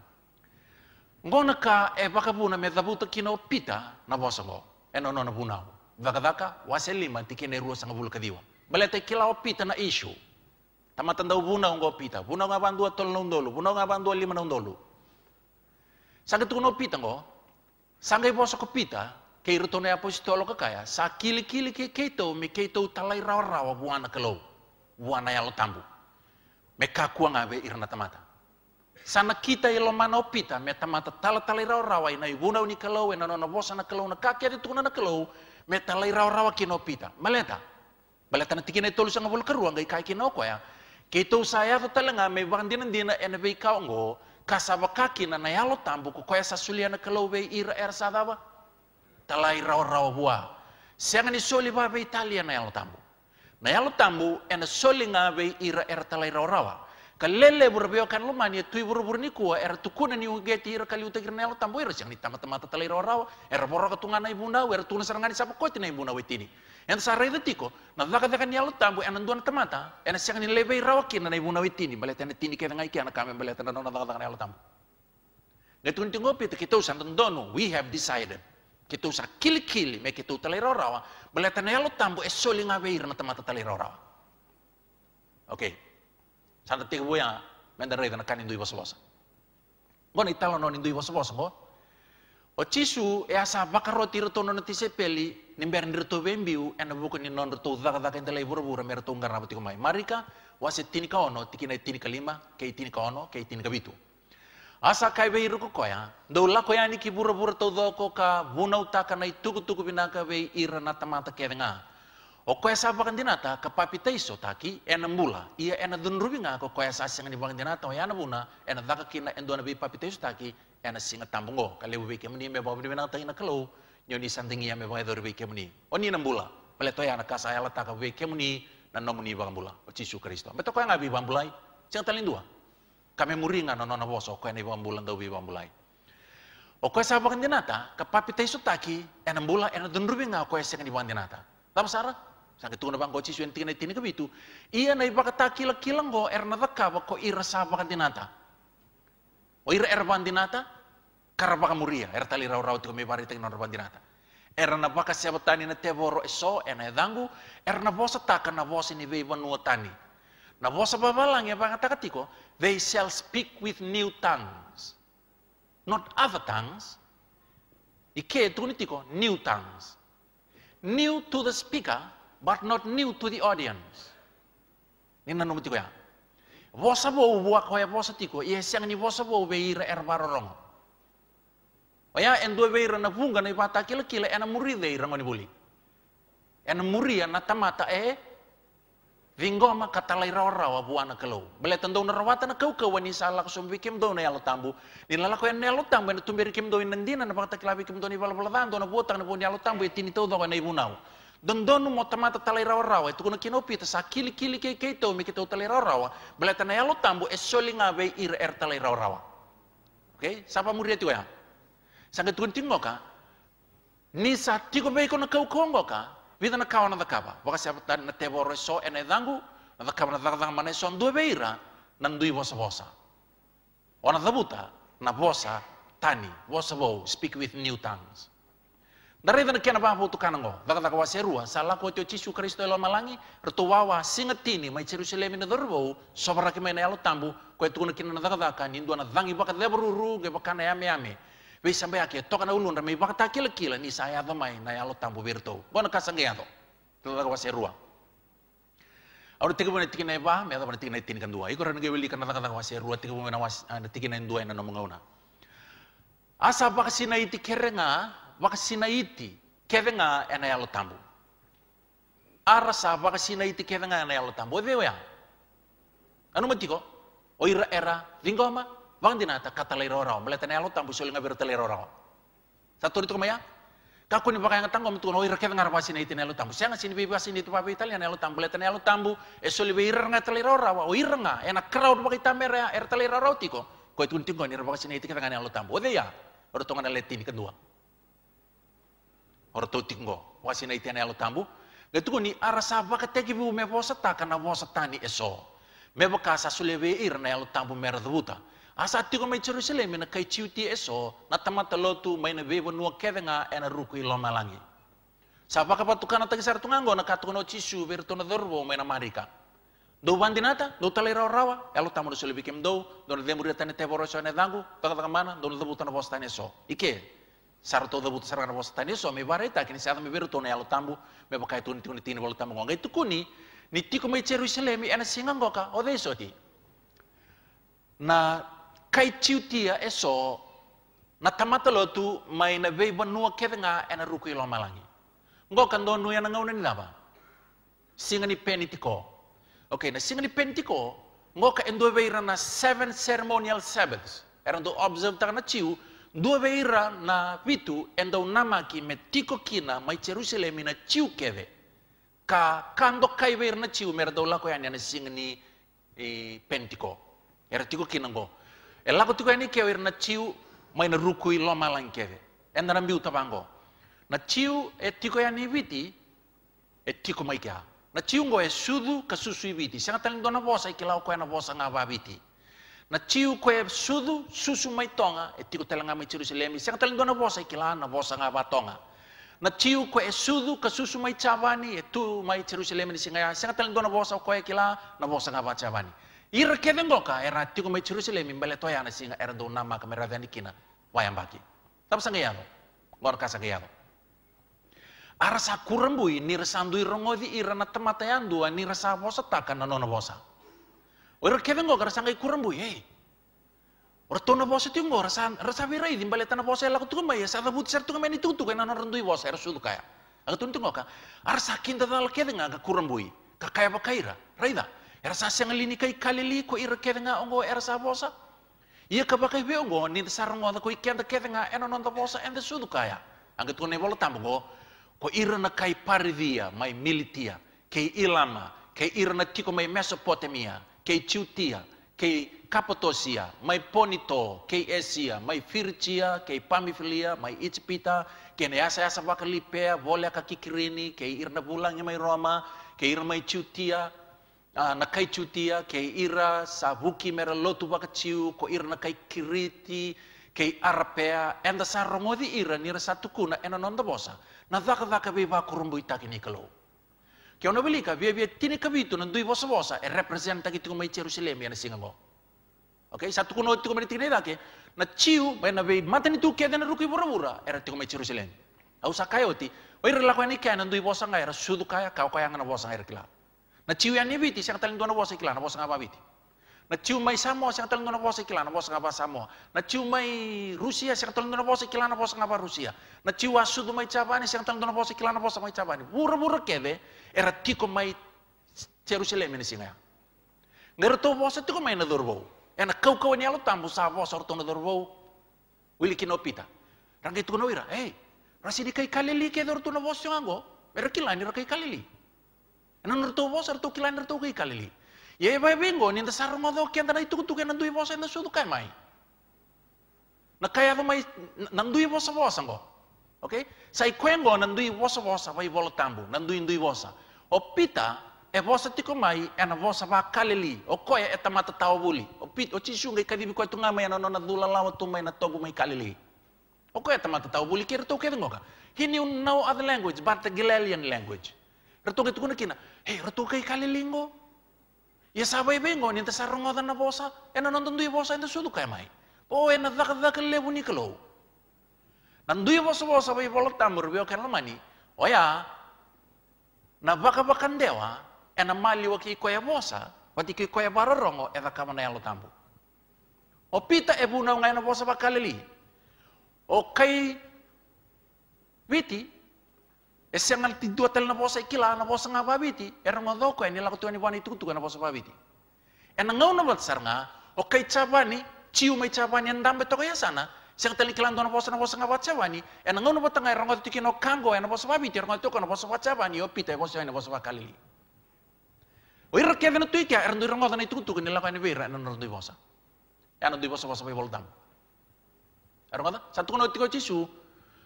Ngona ka e eh, buna me dabuta kina opita pita na wasango. E no no na bunau. Vakadaka waselima tiki ruo sanga ngabul kadiwa. Balete kila o pita na issue. Tamatanda ubuna ngo opita. Buna nga bandua tol na undolu. Buna nga bandua lima na undolu. Sangat tuno pita ngo. Sangai bosa ko pita. Kei roto ne apostolo ka kaya, sa kili kili ke keito me keito talai rawa rawa buana kelo buana yalo e tambu. Me kakua ngabe irna tamata. Sana kita ilo e opita me tamata tala talai rawa rawa e ina iwuna uni kelo ina nona bosa na kelo na kakia di tuna na kelo me talai rawa rawa opita Maleta, maleta na tikina itolu sanga bol karua ngai kai kinoko ya. Keito saya to talanga me wandina dina ena vei kaongo, kasava kakina na yalo tambu kukoya sasulia na kelo vei ira er sadawa talai rawa rawa bua. Siang ni soli Italia na yalo tambu. Na yalo tambu ena soli nga ira era talai rawa rawa. Kalele burbeo kan lo mani tui burni ni kua era tukuna ni ugeti ira kali utakir na yalo tambu ira siang ni tamata mata talai rawa rawa. Era boroka na ibu na era tuna sarangani sapa koti na ibu na wetini. En sarai tiko, na zaka zaka ni yalo tambu ena anduan tamata, ena siang ni lebe rawa kina na ibu na wetini, baleten tini kena ngai kiana kame baleten na dona daka daka ni alo tambu. Ngetung tingopi, kita usan tondono we have decided kitu sa kilikili me kitu talerorawa beletana yalo tambu esoli ngaweir na tamata talerorawa oke santa tiga buya menda rei na kanin dui bosa bosa ngo ni talo non indu bosa bosa ngo o cisu e asa bakaro tiro tono na peli, nimber ndirto bembiu ena buku ni non rto zaka zaka e intelai bura bura mer na butiko mai marika wase tinika ono tikina tini lima kei tini ono kei tinika bitu Asa kai vei ruku koya, do lako koya ki bura bura tau ka buna utaka nai tuku tuku binaka vei ira na tamata nga. O koya sa bakan dinata ka papi taiso taki ena mula, ia ena dun nga ko koya sa singa ni bakan dinata o yana buna ena daka kina endo na be papi taiso taki ena singa tambungo ka lebu be ni me bawa binata taki na kalau nyoni santingi ya me bawa edo be ni. O ni na mula, pale to yana kasa ayala taka be ni na nomuni bakan mula o cisu kristo. Meto koya ngabi bakan bulai, jangan talin dua. Kami muringa nono nona boso kue ni bambulan do bi bambulai o kue sa bakan dinata ka papi tei sutaki ena bula ene dunrubi nga ko ese ni dinata. tam sara sange tuna bang kochi suen tina tini ke bitu ia nei kata kila kilang go erna daka bako ira sa bakan dinata o ira er kara baka muria er tali rau rau tiko mi bari nono non dinata. era na baka siapa tani na teboro eso ena er dangu era na bosa taka na bosa ni vei vanua tani na bosa babalang ya bang takatiko They shall speak with new tongues. Not other tongues. Ike tunitiko, new tongues. New to the speaker, but not new to the audience. Nina numitiko ya. Vosa bo ubuak hoya vosa tiko, iya siang ni vosa bo weira erbarorong. Oya en dua weira na vunga na ibata kila kila ena muri weira ngoni buli. Ena muri ya na tamata e Vingoma lai rora wa buana kelo. bela tando na rawata na kau kau wani salak sumbi kim do na yalo tambu. Ni lala ko na yalo tambu na tumbi kim do nandina na pakata klabi kim do ni bala bala na buotang na buani yalo tambu etini to do na ibunau. nu mo tamata talai rawa rawa itu kuna kinopi ta sakili kili kei kei tau mi kito talai rawa rawa. Bele tana yalo tambu esoli ngabe ir er talai rawa rawa. Oke, sapa muria itu ya? Sangat tunting ka? Nisa tiko ko na kau kongoka vida na kawa na dakava Vaka se apta na te vore so ene dangu na dakava na dakava mane so ndu beira nang dui vosa vosa ona dabuta na vosa tani vosa speak with new tongues Dari dana kena bahu tu kanango, daga daga waserua, salah ko e tio cisu Kristo elo malangi, retuwawa singetini, mai Jerusalem ina dorbo, sobra kemena elo tambu, ko tu na kina nindu ana dangi baka deburu ru, ge na yame yame, bisa sampai akhir, toka na ulun, ramai baka takila kila ni saya mai na yalo tambu birto. Bona kasangge yato. Tulaga wase rua. Aura tiki bona tiki na ba me ada bona tiki na tini kan dua. Iko rana geweli kana kana wase rua tiki bona was na tiki na dua na nomonga una. Asa baka sina iti kerenga baka sina iti kerenga ena yalo tambo? Ara sa baka sina iti kerenga ena yalo tambu. Ewe wea. Anu matiko. Oira oh, era ringoma kata 왕디나타 lo 블레타네알로 tambusul ngabir teleroraw satu itu kemaya kaku ni pakai ngatang kom tuno oh, ira keveng ngarwa sini itu nelo tambu siang sini bebas ini tuh papi italia nelo tambu leta lo tambu esol ibe ira ngat teleroraw o oh, ira nga enak crowd pakai tamer ya er teleroraw tiko ko itu ntingko ni pakai sini itu keveng nelo tambu ode oh, ya ora tongan leti kedua ora totinggo wasina itu nelo tambu nih ni baka ketegi bu me posata kana posata ni eso. Me bekasa sulewe ir na yalo tambu merduta. Asa tigo mai Jerusalem na kai chiuti eso na tamatalo lotu mai na bebo nua kevenga ena ruku ilo malangi. Sa paka kana tagi sar ngango na katukono chisu na dorbo mai na marika. Do bandinata, do talera rawa, elo tamoro sele bikem do, do na demuri tane te boroso ene dangu, paka takamana, do na debuta na bostane so. Ike, sarto debuta sarga na bostane eso, me bareta, kini sa me na elo tambu, me bakai tuni tuni tini bolo tambu ngonga. Itu kuni, ni tiko mai Jerusalem ena singangoka, odeso ti. Na kai tia eso na tamata lotu mai na vei banua nga ena ruku ilo malangi ngo kando nuya na ngau ni lava singa ni penitiko na singa ni penitiko ngo ka endo vei na seven ceremonial sabbaths era do observe ta na chiu dua veira na vitu endo nama me tiko kina mai Jerusalem na chiu keve ka kando kai veira na chiu do lako yani na singa ni e, era eh, e tiko kina ngo Ela ko kaini keo ir na chiu mai na ruku i loma keve. Enda na rambiu tabango. Na chiu e tiko ya ni viti e tiko mai kia. Na chiu ngo e sudu ka susu i viti. Sanga taling dona vosa i kilau koe na vosa e nga va viti. Na chiu koe sudu susu mai tonga e tiko telanga mai cerusilemi, Sanga taling dona vosa i kilau na vosa e nga va tonga. Na chiu koe e sudu ka susu mai chavani e tu mai cerusilemi ni singa ya. Sanga taling dona vosa koe e kila na vosa nga va chavani. Ira kevengol ka era tiko me Jerusalem imbele toya na singa era do nama ka mera vani kina wayang baki. Tapi sange yano. Ngor ka sange yano. Ara sa kurembui nira sandui rongodi ira na temata a nir sa bosa na nono bosa. Ira kevengol ka sange kurembui hey. Ortona bose tiungo rasan rasa virai dimbale tana bose la kutu kumai e sa da butser tu kameni tutu kana e non rendui bose era sudu kaya. Aga tun tiungo ka arsa kinda ke kedenga ka kurembui ka kaya bakaira raida. era sa sengalini kai kalili ko ira nga ongo era sa bosa ia ka bakai be ongo ni ko ikenda kevenga eno non da bosa and de sudu kaya anga tone bolo tambo ko ira na kai parivia mai militia kei ilama kei ira na tiko mai mesopotamia kei tiutia kei Καποτοσία, μαϊ πόνιτο, και esia, μαϊ φίρτσια, και παμιφιλία, μαϊ ιτσπίτα, και νεάσα άσα βακαλίπε, βόλια κακή κρίνη, και ήρνα βούλα μαϊ Ρώμα, και ήρνα μαϊ τσιουτία, Uh, ah, na kai chutia ke ira sa vuki mera lotu wakachiu ko ira na kai kiriti kei arapea enda sa rongodi ira nira sa tukuna ena nonda bosa na dhaka dhaka be ba kurumbu itaki ni kalau ke ona belika bia bia tini kabitu na dui bosa bosa e representa ki tuku mai Jerusalem yana singamo okay sa tukuna tuku mai tini dake na chiu mai na be matani tu ke dena ruki bura era tuku mai Jerusalem au sa kayoti oi rela ko ni kana dui bosa ngai era sudu kaya kau kaya ngana bosa ngai kla Na ciu yang ni siang taling tuana wasa iklan wasa ngapa biti. Na ciu mai samo siang taling tuana wasa iklan wasa ngapa samo. Na ciu mai Rusia siang taling tuana wasa iklan wasa ngapa Rusia. Na ciu asu tu mai cabani siang taling tuana wasa iklan wasa mai cabani. Wura wura keve era tiko mai Jerusalem ini singa. Ngerto wasa tiko mai na dorbo. Ena kau kau ni alo tambu sa wasa orto na dorbo. Wili kinopita. Rangkai tu nawira. Hey, rasi kai kalili ke tu na yang ngango. Era kilani rakai kalili. Nanurtu vos artu kilain artu ki kalili. Ye ya, ya, bai bingo ni nda sarungo do kian tanai tuku tuku nandui vos nda kai mai. Na kaya do mai nandui vos vos ango. Oke? Sai kuengo nandui vos vos vai volo tambu, nandui ndui vos. O pita e eh, vos tiko mai ena vos va kalili, o koe e eh, tamata tau buli. O pit o cisu ngai kadibi ko tunga mai ana nona dula lawa tu mai na togu mai kalili. O koe tamata tau buli kira tuku ngoka. He knew no other language but the Galilean language itu tukuna kina, hei, retoke kali linggo. Ya sabai bengo ni sarong sarungodan na bosa, ena nonton dui bosa ente sudu kaya mai. Po oh, ena dak dak lebu ni kelo. Nan dui bosa bosa bai bolot tamur bio kan mani. Oya, oh na baka bakan dewa, ena mali waki koya bosa, wati ki koya rongo, eda kamana yang lo tambu. O pita ebu na ngai na bosa bakaleli. O kai Witi, Esse ngal ti dua tel na bosa ikila na bosa nga babiti, er nga doko eni lako tuani wani tutu kana posa bosa babiti. na ngau na batsar nga, o kai cabani, ciu mai cabani en dambe toko ya sana, siang teli kilan na bosa na bosa nga bat cabani, na ngau na batanga er nga kango na bosa babiti, er nga tuka na bosa bat cabani, o pita posa e siang na bosa bakalili. O ir kia vena tuikia, er nga dana tuku tuka ni lako eni beira, ena nga dui bosa. Ena dui bosa bosa bai voltam. Er nga sa satu na tiko cisu,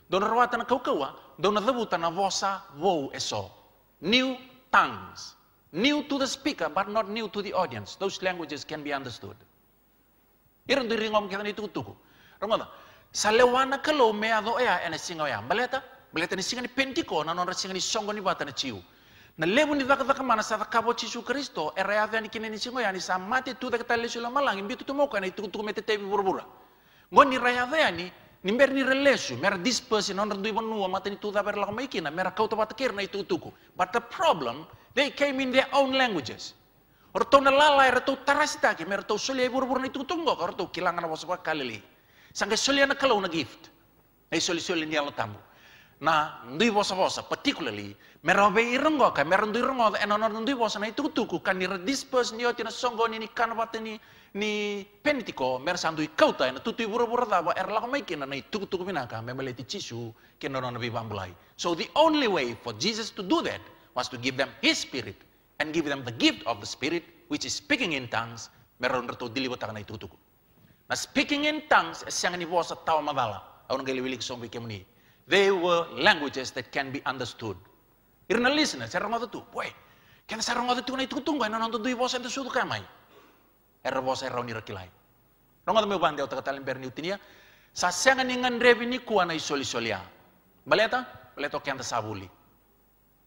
dona roa na kaukaua, dona levu na vosa vou e New tongues. New to the speaker, but not new to the audience. Those languages can be understood. Iran diri ngom kita ni tuku. Ramada, salewana kalau mea do ea ene singa ea. Baleta, baleta ni singa ni pentiko, na non singa ni songo ni bata ni ciu. Na levu ni vaka vaka mana sa daka bo cisu Kristo, e rea ni kine ni singa ni sa mate tu daka tali sula malang, imbitu tumoka ni tuku tuku mete tebi buru-bura. Ngoni rea ni, Ni mer ni relation, mer dispersi non rendu ibon nuwa mata ni tuda berla koma ikina, mer kau tawa tekir na itu tuku. But the problem, they came in their own languages. Orto na lalai, tu tarasita ke, mer tu soli buru-buru na itu tunggo, orto kilangan awas apa kalili. sangga solia na kalau na gift. na soli soli ni alatamu. Na ndui bosa bosa, particularly, merobe irenggo ka, mer ndui rengo, non ndui bosa na itu tuku, kan ni dispersi ni otina songgo ni ni kanwa teni, Ni penitiko mer mera sandu ikauta ena tutu ibura-bura er lau maiki na na ituku-tuku minaka memeleti chisu ke na na bibambulai. So the only way for Jesus to do that was to give them his spirit and give them the gift of the spirit which is speaking in tongues meron rato diliwataka na ituku-tuku. Na speaking in tongues as yang ni vosa tau madala aun gali wilik song bikemuni. They were languages that can be understood. Irna listener, serang tu, boy, kena serang tu na ituku-tuku na nonton tu ibosa itu sudu kamai. ervosa rauni rakilai. Nonga me bande takatalin ber ni utinia. Sasenga ningan kua kuana isoli solia. Baleta, leto kianta sabuli.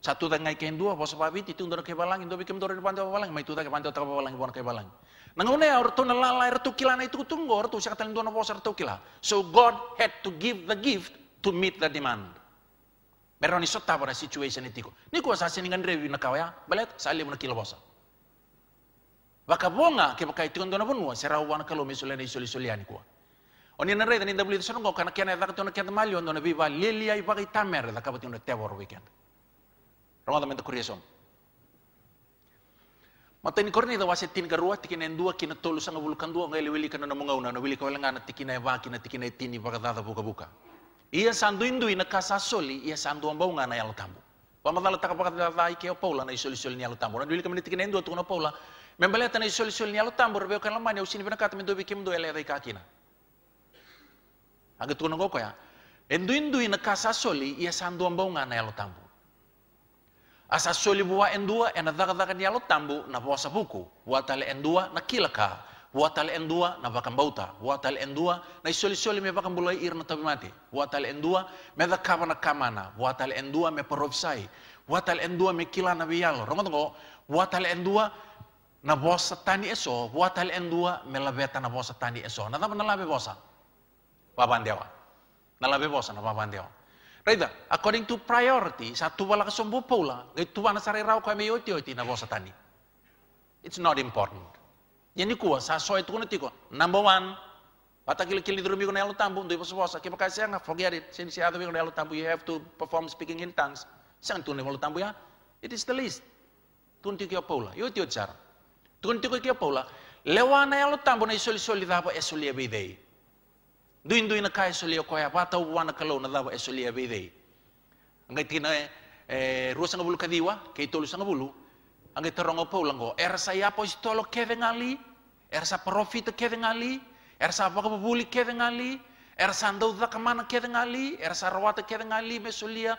Satu ngai ken dua bos pabit itu undang ke balang indo bikin dore bande balang mai tuta ke bande otak balang ibon ke balang. Nangone orto nalala kila, kilana itu tunggu orto syak talen dona bos tu kila. So God had to give the gift to meet the demand. ni sotta pada situation itu. Niko sasenga ningan revi sa Balet salim kilo bosa. Vakabonga ke vakaitikondona vonua serahuwana kalomisole na isolisoliani kua oni na da ni dabli songo kana kena da tona kena mali ondo na viva lelia i vaga tamer da kaba tona tebor weekend ramada menta Ma mata ni korni da wase tin garua tikina endua kina tolu sanga vulkan dua ngai lewili kana namunga una na wili ka welanga na tikina e vaki na tikina e tini vaga da buka buka ia sandu indu ina kasa soli ia sandu unga na yalo tambu Pamadala taka pakadala vai ke o paula na isoli soli ni yalo tambu na wili ka menitikina endua tukuna paula Membelai tanah ni sol ni alla tambur beo kan lamani usini bena kata mendo bikin mendo elai ele kina. Agak tuna ngoko ya. Endu endu ina kasa soli ia sandu ambau ngana elo tambu. Asa soli bua endua ena daga daga ni tambur tambu na bua sabuku. Bua tale endua na kilaka. Bua endua na bakam bauta. Bua tale endua na isoli soli me bakam bulai irna tabi mati. Bua endua me dakama kamana kamana. Bua tale endua me porofsai. Bua endua me kilana biyalo. Rongo buat Bua endua na bosa tani eso huatal endua melaveta na bosa tani eso na na nalabe bosa babandewa nalabe bosa na babandewa Reda, according to priority, satu wala kasumbu pula itu wana sari rau kami yoti yoti na bosa tani. It's not important. Yang kuwa sa so itu kuna tiko. Number one, Bata kili kili dulu minggu nelu tambu, dui pasu bosa kipa kasi forget it. Sini si adu minggu nelu tambu, you have to perform speaking in tongues. Siang tunne mulu tambu ya, it is the least. Tunti kyo pula. yoti yoti cara tiko kia paula, lewa na yalo tambo na isoli soli σόλι esoli ya bidei. Duin duin na kai solia ko ya bata wana na kalau na dava esoli be ya bidei. Ngai tina eh rusa ngabulu kadiwa kei tolu sangabulu. tarongo paula paulango er saya po istolo kevengali, er sa profit kevengali, er sa apa kebuli er kevengali, er sa ndau da kemana kevengali, er sa rawata mesolia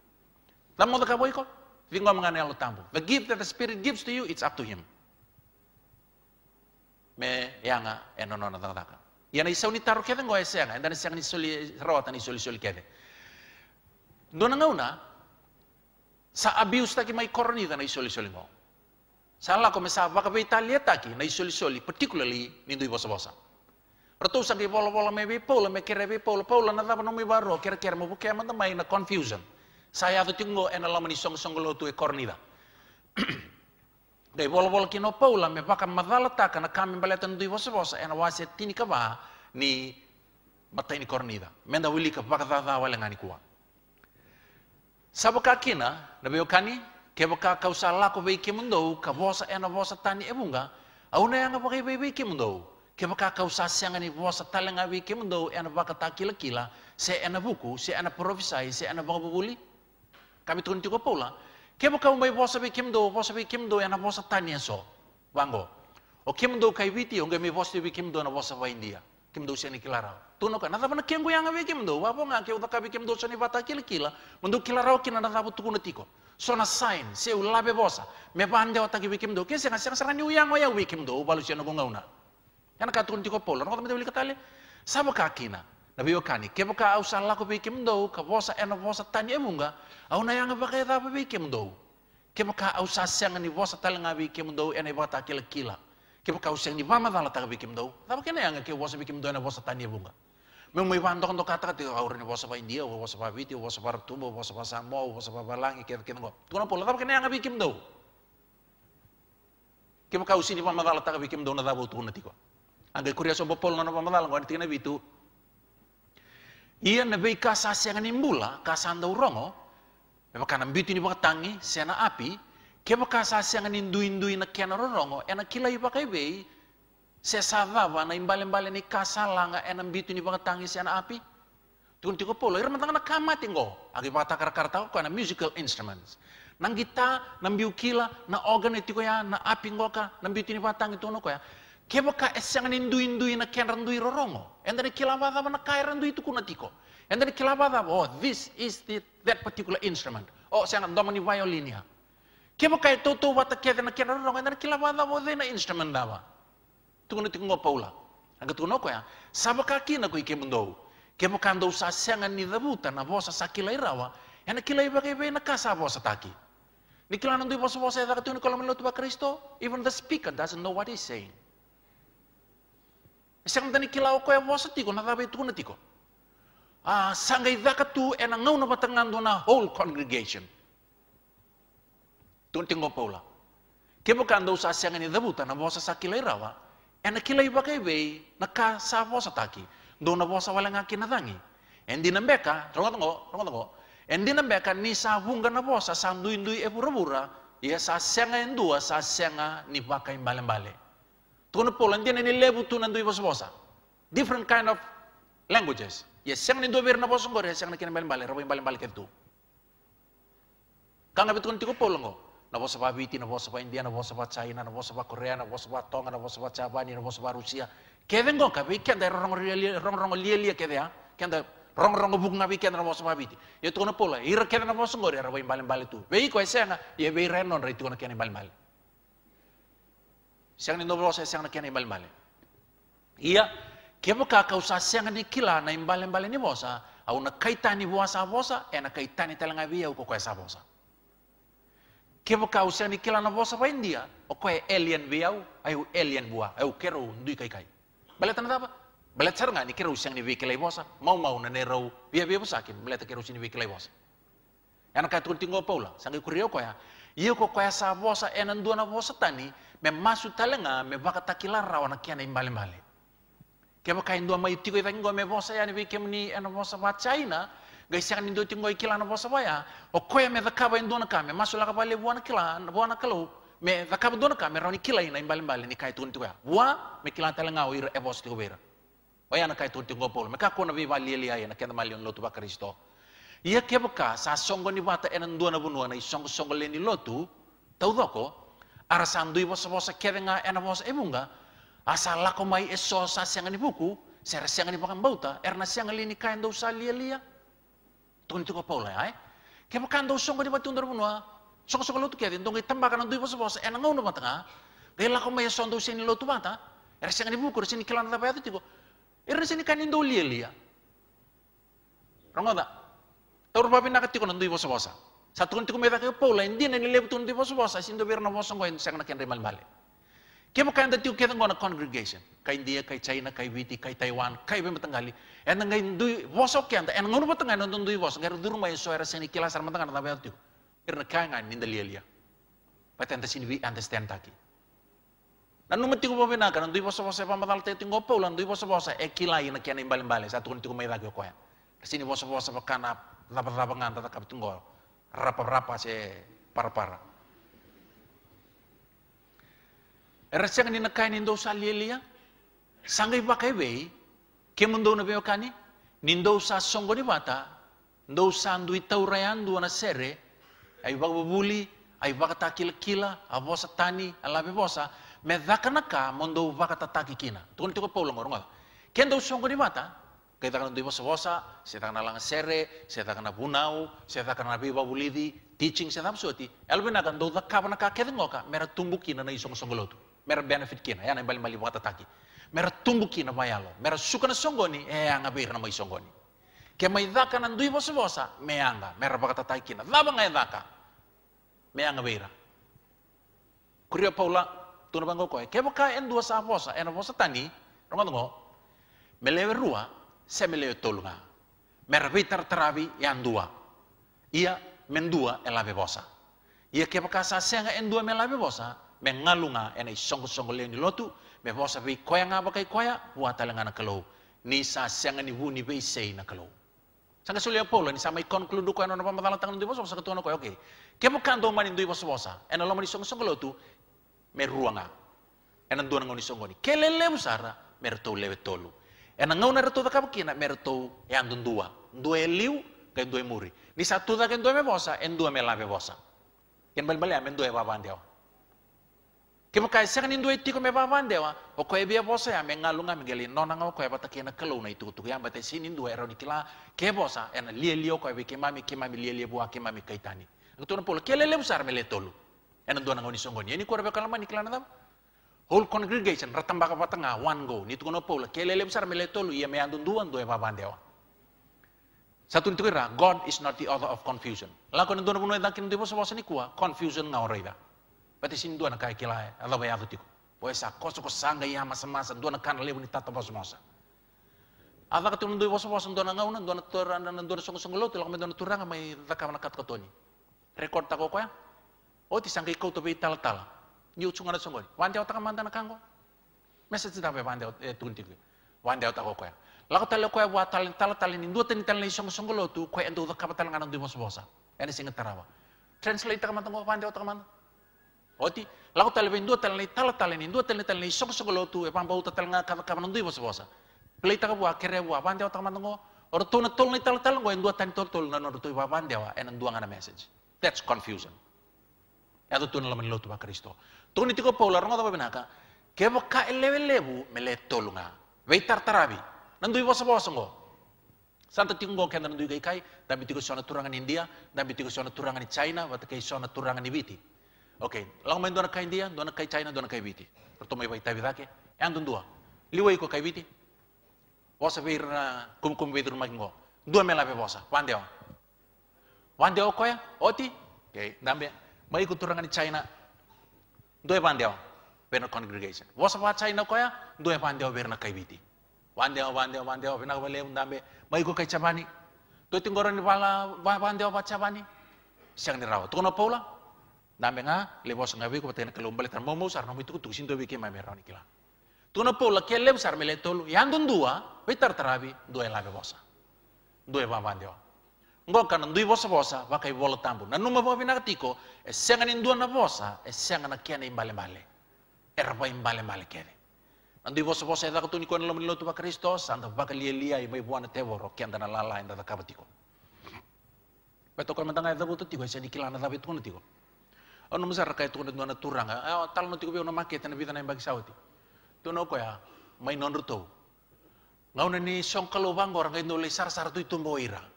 Lama ka boy ko. Vingo mga nelo tambo. The gift that the Spirit gives to you, it's up to Him. Me yanga enono eh, ya, na Yang Yan ay sauni taro kede ngo esanga. Eh. dan esanga ni soli rawatan ni soli soli kede. Doon nga sa abuse taki may koronida na isoli soli mo. Sa Allah mesa mesaba ka Italia taki na isoli soli, particularly nindu bosa-bosa. Ratusan kay bola-bola may bipola, may kira bipola, pola na dapat no may baro, kira-kira mo bukya man tamay na confusion. Saya tu tunggu ena lama ni song song lo tu ekornida. Dei bol bol kino paula me paka madala taka na kami baletan dui vosa bosa en wase tini kaba ni mata ni kornida. Menda wili ka paka dada wale ngani kuwa. Sabaka kina na beokani kebaka kausa lako bei kimundo ka bosa ena bosa tani ebunga auna yang pakai bei bei ke baka kausa siangani vosa talenga bei kimundo en baka takila kila se ena buku se ena profisai se en bakabuli. Kami tun tiko pola. Kemo kamu mai bosa be kem do bosa be kem do yana bosa tanya so. Wango. O kem do kai witi onge me bosa be do na bosa wa India. Kem do seni kilara. Tuno ka nata mana kem yang be kem do. apa nggak ke utaka be kem do seni bata kil kila. Mundu kilara o kina nata bu tukuna tiko. Sona sign se ulabe bosa. Me pande otaki be kem do. Kese nga sanga sanga ni uyang oya be kem do. Balu seni gonga una. Yana ka tun tiko pola. Nota me beli katale. Sabo kakina. Nabi yokani kebo ka au sala ko bikim dou, ka wosa eno wosa tani nga, au na yanga bakai ta bikim dou. kebo ka au sa sanga ni wosa talenga bikim dou ena bata kila kila kebo ka au sanga ni vama dala ta bikim dou. ta bakena yanga ke wosa bikim dou ena wosa tani emunga Memang mau iwan dokon kata kata kau ini wasa India, wasa pa Viti, wasa pa Tumbo, wasa pa Samoa, wasa pa Balangi, kira kira ngop. Tuan pola tapi kena yang bikin do. Kau kau sini pamadala tak bikin do nada bau tuh nanti kau. kuria sobo pola nana pamadala ngau nanti kena bitu. Ia nebai kasa siangan mula kasa anda urongo. Memang kanan bitu ni tangi sena api. Keba kasa siangan indu indu ina kena urongo. Ena kila iba kebe. Sesavava na imbalen balen ni kasa langa ena bitu ni tangi sena api. Tukun tiko polo. Ira matang na kamati ngo. Agi pata karkarta ko na musical instruments. Nang kita, nambiu kila na organ itu ya, na api ngo ka, nang bitu ni tangi tuh ko Keba ka esiang ni ndui ndui na ken randui rorongo. Enda ni kilava dava na kai randui tu kunatiko. And then kilava dava, oh, this is the, that particular instrument. Oh, siang domani violinia. ya. Keba kai toto wata keda na ken rorongo, enda ni kilava dava de na instrument dava. Tu kunatiko ngopa ula. Angga tu kunoko ya. Sabaka ka kina kui ke mundou. ndo sa siang ni dabuta na vosa sa kila irawa. Enda kila iba kebe na kasa vosa taki. Nikilana ndui vosa vosa ya, edaka tu ni kolamino tu ba Kristo. Even the speaker doesn't know what he's saying. Isang kilau ko yang wasa tiko, natabe tuko na tiko. Ah, sangay daka tu ena ngau na batangan do na whole congregation. Tun tingo paula. Kebo kando sa siang ni dabuta na wasa sa kilay rawa, ena kilay bakay bay, naka sa wasa taki, do na wasa wala nga kinadangi. Endi na beka, rongo tongo, rongo tongo. Endi na beka ni sa bunga na wasa sa ndui ndui e pura iya sa siang e dua sa siang ni bakay bale-bale. Tun Polandin and tu Tun and Duivosbosa. Different kind of languages. Yes, seven in Dovir Nabosongo, seven can Bambal, Robin Balbalketu. Kanabitun Tiko Polongo. Nabosaba Viti, Nabosaba India, Nabosaba China, Nabosaba Korea, Nabosaba Tonga, Nabosaba Chavani, Nabosaba Russia. Kevin Goka, we can the wrong wrong Lilia Kedea, can the wrong wrong book na weekend na bosa mabiti yetu na pola ira kena na bosa ngore ra bain balen bale tu vei ko esena ye vei renon ra itu na kena balen siang ni saya siang na kena imbal Iya, ia muka kau kausa siang ni kila na imbal imbal ni bosa au kaitan kaitani bosa eh, bosa e kaitan kaitani talanga via uko kau sa bosa kemo ka usia ni kila na bosa pa india o oh, alien via aku alien bua au kero ndui kai kai bale tanda apa bale tsaranga ni kero siang ni vi kila bosa mau mau na nero via via bosa kim bale siang kero sini vi kila bosa Yana katul tinggo paula sangi kurio ko ya Iyo ko kaya sa vosa enan dua na vosa tani, me masu talenga me baka takilan rawa na kiana imbale mbale. Keba kain dua mai tiko ivangi me vosa yani vi kemni ena vosa wa China, gai siang nindo tingo ikila na vosa waya, o koya me dakaba indo na kame, masu laka bale buana kila, buana kalau, me dakaba dona kame rawa ni kila ina imbale mbale ni kai tuntu ya. Wa me kila talenga o ira evos tiko wera. Waya na kai tuntu ngopolo, me kakona vi vali elia ya na kenda mali lotu ia kebeka sa songgo ni bata enan dua nabu na i songgo songgo leni lotu tau doko ara sandui bosa bosa kerenga ena bosa emunga asal lako mai eso sa siang ani buku ser siang ani bakan bauta erna siang leni kain e dau sa lia lia tun tu ya? paula ai kebeka ndau songgo ni bata tun bunua nuana songgo songgo lotu kedi ndongi tambakan andui bosa bosa ena ngau nomata nga gai lako mai eso ndau sini lotu bata era siang ani buku sini kilan tapaya yatu tiko erna sini kain dau lia lia Rongoda, Taur babi na katiko nandu ibo sobosa. Satu kuntiku meta ke pola indi na nilai betul nandu ibo sobosa. Sindo biar nabo songo yang sang nakian remal bale. Kaya mo kaya tiku kita ngona congregation. Kaya India, kaya China, kaya Witi, kaya Taiwan, kaya bim tenggali. En nangga indu bosok kaya anta. En ngono tanga nandu indu bosok. Kaya duru mai soera seni kilas arma tengah nandu tiku. Irna kaya ngai ninda lialia. Pati anta sini we understand taki. Nanu mati ku pamina kana ndui bosa bosa pama dal te tingo pola ndui bosa bosa e kilai na kian imbal imbal satu kuntiku mai dagio koya. Sini bosa bosa pakana lapang-lapangan tata kap tunggol. Rapa-rapa se para-para. Erasang ni nakai nindo sa lilia. Sangai pakai wei. Kemundo na beokani. Nindo sa songgo ni bata. Nindo sa taurayan duana sere. Ay babuli. Ay bakata kila-kila. Abosa tani. Alabi bosa. Medhakanaka mondo bakata takikina. Tukun tiko paulang orang. Kendo songgo ni bata kaitangan tu sewosa, seta kana lang sere, seta kana bunau, seta kana bi babulidi, teaching seta suati. Elbe na kan doda kabana ka keden ngoka, mera tumbukina na isong songolotu. Mera benefit kina, yana bali bali taki. Mera tumbukina bayalo, mera sukana songoni, e eh, anga bi kana mai songoni. Ke mai daka nan duibo sewosa, me anga, mera bakata taki na, daba ngai daka. Me anga beira. Kurio Paula tuna bango koe, dua sa vosa, en vosa tani, rongo rongo. rua, tolunga. merbiter terawi yang dua. Ia mendua elabe bosa. Ia kasa senga en dua melabe bosa. Mengalunga en songo leo ni lotu. Mebosa bi koya ngapa kai koya. talenga na Ni Nisa senga ni wuni vei sei na kalau. Sanga sulia polo ni sama ikon kludu koya nona pamatala tangan dui bosa. Bosa na koya oke. Kepa kanto manin dui bosa bosa. En alomani songo songo lotu. Meruanga. ena dua ngoni songgoni, Kelele usara. Mertau lewe tolu. Ena ngau na retu vaka kina mertu e andu dua. e liu ke e muri. Ni satu da ke due me vosa, en dua me lave vosa. Ken bal balea men e vavan dewa. Ke mo kai sanga ni e tiko me vavan dewa, o koe bia vosa ya e me ngalu ngam geli nona ngau koe bata kena kelu na itu tu yamba te sini e roni kila ke vosa ena lia lia koe ke kemami lia lia lie bua mami kaitani. na polo kelele musar me le tolu. Ena dua ngau ni songoni. Ini kuarbe kalama ni na whole congregation ratambaka patanga one go nitu kono pola kelele besar meletolu ia meandu duan dua e bandewa. satu nitu kira God is not the author of confusion lakon nitu kono dakin e nitu bosa e bosa nikua confusion ngau oraida pati sin duan kai kila ala baya kutiku poesa koso kosanga ia masa masa duan kan lebu ni tata bosa bosa Ada ketemu dua bos bosa duan ngau nan duan turan nan duan sungguh sungguh lo tilak duan turang mai zakam kat kotoni rekod tako ya? Oh, tisangkai kau tapi tal tala nyuchungana chongoi wande otaka manda na kango message da be wande otu eh, tun tikwe wande otako kwa la ko tale ko e wa tale tale tale ni ndo teni tale shongo shongo lo tu ko e ndo ka batal ngana ndo mo sobosa ene singa tarawa translator ka manda ko oti oh, la ko tale be ndo tale tale tale ni ndo tale tale shongo shongo lo tu e pamba uta tale ngaka ka manda ndo mo sobosa play ta ko wa kere or tu na tol ni tale tale ko e ndo tani tol tol na ndo tu wa wande wa ene message that's confusion Ya tuh tuh lo tuh pak Kristo toni tiko paula rongo daba benaka kebo ka level lebu mele tolunga wei tartarabi nandu ibo sabo ngo. santa ngo kenda nandu igai kai dabi tiko shona turangan india dabi tiko shona turangan china wata kai shona turangan ibiti oke lang main dona kai india dona kai china dona kai ibiti pertama ibai tabi dake yang e dua liwai ko kai ibiti wasa beir kum kum beir ngo. dua melabe bosa wandeo wandeo koya oti Oke, okay. dambe mai turangan china Due pandiao, berna congregation. Wasa wacai na koya, due pandiao berna kaibiti. Pandiao, pandiao, pandiao, berna kabale undambe, mai ko kaicabani. Doe tinggoran ni pala, pandiao bani. Siang ni rawa, tukona paula, dambe nga, lewa sa ngawi ko patena kalumbali tar momo sar nomi tuku tuku sinto biki mai merau ni kila. Tukona paula kia lewa sar mele tolu, yang dun dua, witar tarabi, dua yang labe wasa. Due Ngo kana ndui vosa vosa vakai vola tambu. Na numa vovi na katiko, e senga ni ndua na vosa, e senga na kene imbale mbale. E rapa imbale mbale kene. Na ndui vosa vosa e daka tuni kone lo lotu vaka risto, sanda vaka lia lia i vai vuana te voro, kenda na lala enda da kava tiko. Beto kone mandanga e daka uta tiko, e sani kilana da vetu kone tiko. Ono kai rakai tuko na tuana turanga, e talo no tiko beo na makete na vida na imbaki sauti. Tuno koya, mai non rutou. Ngau na ni songkalo vangor ngai nolai sar sar tu itumbo irang.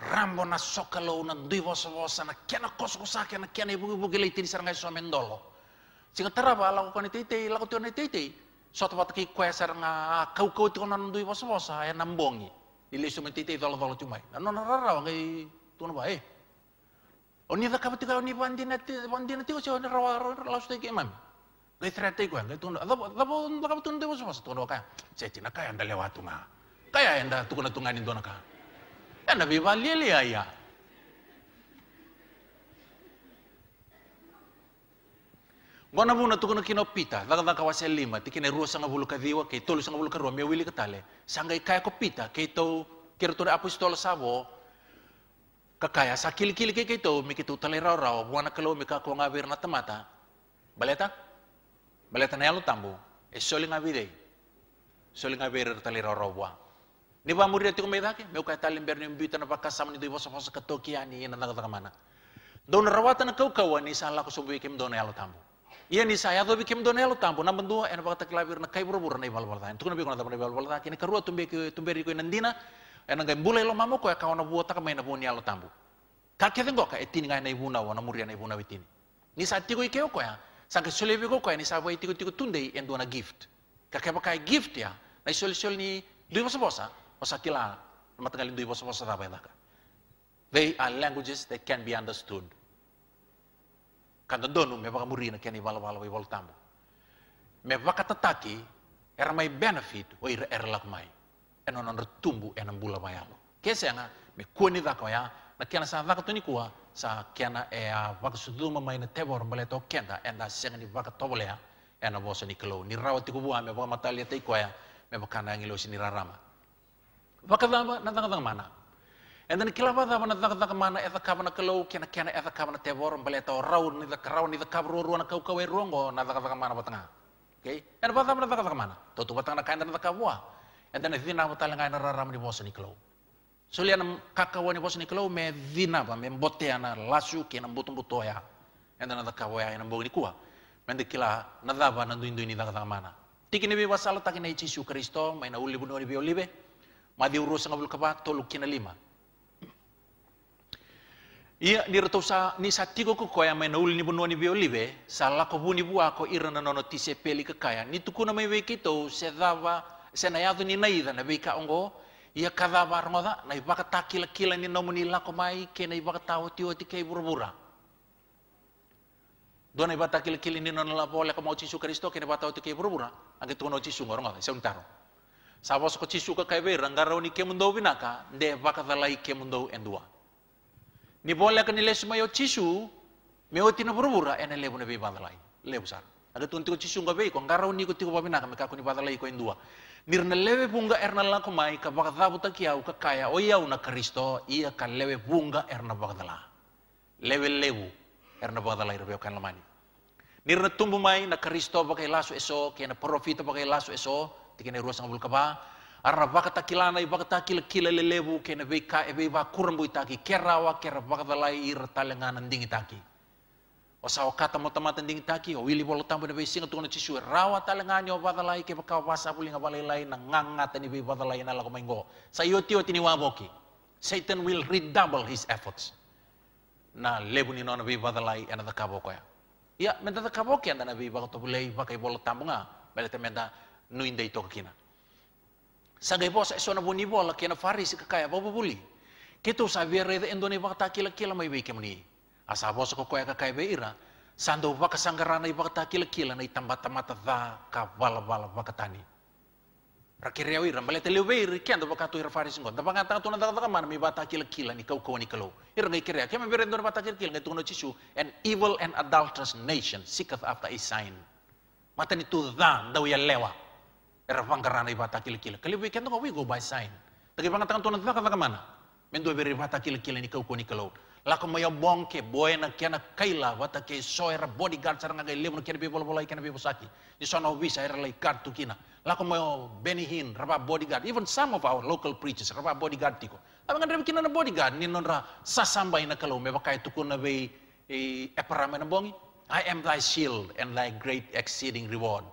rambo na na rambona sokalona ibu kena kosokosakena kena ibugibugile itini suamen dolo. singa taraba lakukan iteitei lakution iteitei suatu waktu ki kue saranga kau kau itu konan dui bos bos saya nambongi ili sumen titi tolo Na nona rara narara wangai tuan bae eh, oni tak kapit kau ni bandin bandi na nanti kau rawa rawa rawa laus tegi imam gai terate kau gai tuan tapi tapi tak kapit tuan dui bos bos tuan kau saya cina kaya anda lewat tunga kaya anda tukun tunga ni tuan kaya. क्या रविवार ले ya आया Gona muna tukuna kino pita, laka laka kawase lima, tikine rua sanga bulu kadiwa, kei tolu sanga bulu wili katale, sanga ikaya ko pita, kei tau kirtore apostol sabo, kakaya sakil kili kili kei tau, miki tu tale rau rau, buana kalau mika ko ngabir na tamata, baleta, baleta na yalu tambu, e soli ngabire, soli tali tale rau rau bua. Ni bamuri ti umbe dake me tali talim ni mbita na pakasam ni dibo sofa ina na gata mana don rawatan kau kawani sala ko subu ikim dona yalo tambu ia ni saya do bikim dona yalo tambu na bendu ena vakata klavir na kai burbur na ibal balta tu na bikona tambu ibal balta kini karua tumbe ke tumbe riko ina ndina ena ngai bule lo mamu ko e kau na buota ka maina ni yalo tambu ka ke tengo ka etin ngai na ibuna wana muria na ibuna witini ni sa tiko ikeo ya sangke sulebi ko ya ni sa boy tiko tiko tunde en dona gift ka ke pakai e gift ya na isole isol ni duiba seposa osakila matangali dui boso boso tapa edaka. They are languages that can be understood. Kanda donu me baka murina keni wala wala wai wal tamu. Me baka tataki era mai benefit o ira era lak mai. Eno non retumbu enam bula mai alo. Kese anga me kuni daka ya ah, na kena sa daka tuni kua sa kena e a ah, waka suduma mai na tebor mbale to kenda enda senga ni baka tobolea ah, ena boso ni kelo ni rawati kubu ame baka matalia teikoya me baka nangi lo rarama. Vakadama na tanga tanga mana. And then kilava dava na tanga tanga mana etha kava na kelo kena kena etha kava na tevoro mbale etha rau ni the rau ni the kavro ruan na kauka we ruango na tanga tanga mana batanga. Okay? And vakadama na tanga tanga mana. Toto batanga na kain na the kawa. And then dhina batala ngai na bosa ni So lia na kakawa ni bosa ni me dhina ba me mbote ana lasu kena mbutum butoya. And then na the kavua na mbogi ni kua. Mende kila na dava na duindu ni tanga tanga mana. Tiki ni bi wasala takina ichi su Kristo, maina uli bunu ni bi olive. Madi urusan ngabul kaba toluk kina lima. Ia nirto sa ni satiko ko kaya mai naul ni bunua ni biolive salah ko ni bua ko nono tise peli ke kaya ni tuku na weki to se dawa se na yadu ni naida na beka ongo ia kadava rongoda na ibaka takila kila ni nomuni lako mai ke na ibaka tawo tio ti kei Dona ibaka takila kila ni nono la bole ko mau cisu Kristo ke na ibaka tawo ti kei cisu Sabo ko chisu ka kaibe rangaro ni kemundo binaka nde baka dalai kemundo endua. Ni bola ka lesu mayo chisu me oti na burubura ene lebu ne biba dalai lebu sar. Aga tunti ko chisu ngabe ko ngaro ni ko tiko babinaka me ka ko ni e badalai ko endua. na lebe bunga erna la mai ka bakadabu dabu ta kiau ka kaya o iau na kristo ia ka lebe bunga erna baka dala. Lebe lebu erna baka dalai rebe kan lamani. Nirna tumbu mai na kristo bakai lasu eso ke na profita bakai lasu eso tikene ruas ngabul kaba arra vakata kilana i vakata kila kila lelevu kene vei ka evei va kurambu itaki kerawa kera vakata lai ira talengana ndingi taki o sao kata mo tamata ndingi taki o wili bolo tambo ne vei singa tukona e rawa talengani o vakata lai ke vakau vasa bulinga valai lai na ngangata ni vei vakata lai na lako maingo sa ioti oti ni waboki Satan will redouble his efforts na lebu ni nona vei vakata lai ena dakabokoya. Ya, menda dakabokoya e ndana vei vakata bulei vakai bolo tambunga. Bele te menda nu inda ito kina. Sagai po eh, sa isona buni bo kina faris kakaya bo buli. Kito sa vere de endone ta kila kila mai beke muni. Asa bo sa kokoya kakaya be ira. Sando baka sanggarana ta kila kila na tama mata dha ka bala bala bakatani. Rakireo ira malete leo be ira kian do bakatu ira fari singon. Tapi ngatang tuna daka daka mana mi bata kila kila ni kau kau ni kalo. Ira ngai kia ma vere endone bata kila kila ngai tuno chisu An evil and adulterous nation seeketh after a sign. Mata ni tu ndau ya lewa erfang karena ibata kila kila. Kali we kendo we go by sign. Tapi bang tangan tuan tuan kata mana? Mendo beri bata kila kila ni kau kuni kalau. laku maya bongke boy na kiana kaila wata ke soer bodyguard sarang agai lemu kiana be bola bola ikan bi bosaki. Ni sono wisa era lai kartu kina. laku maya benihin raba bodyguard. Even some of our local preachers raba bodyguard tiko. Abang ngandre kina na bodyguard ni nonra sasamba ina kalau meba kaya tu kuna e, eparame eh, bongi. I am thy shield and thy great exceeding reward.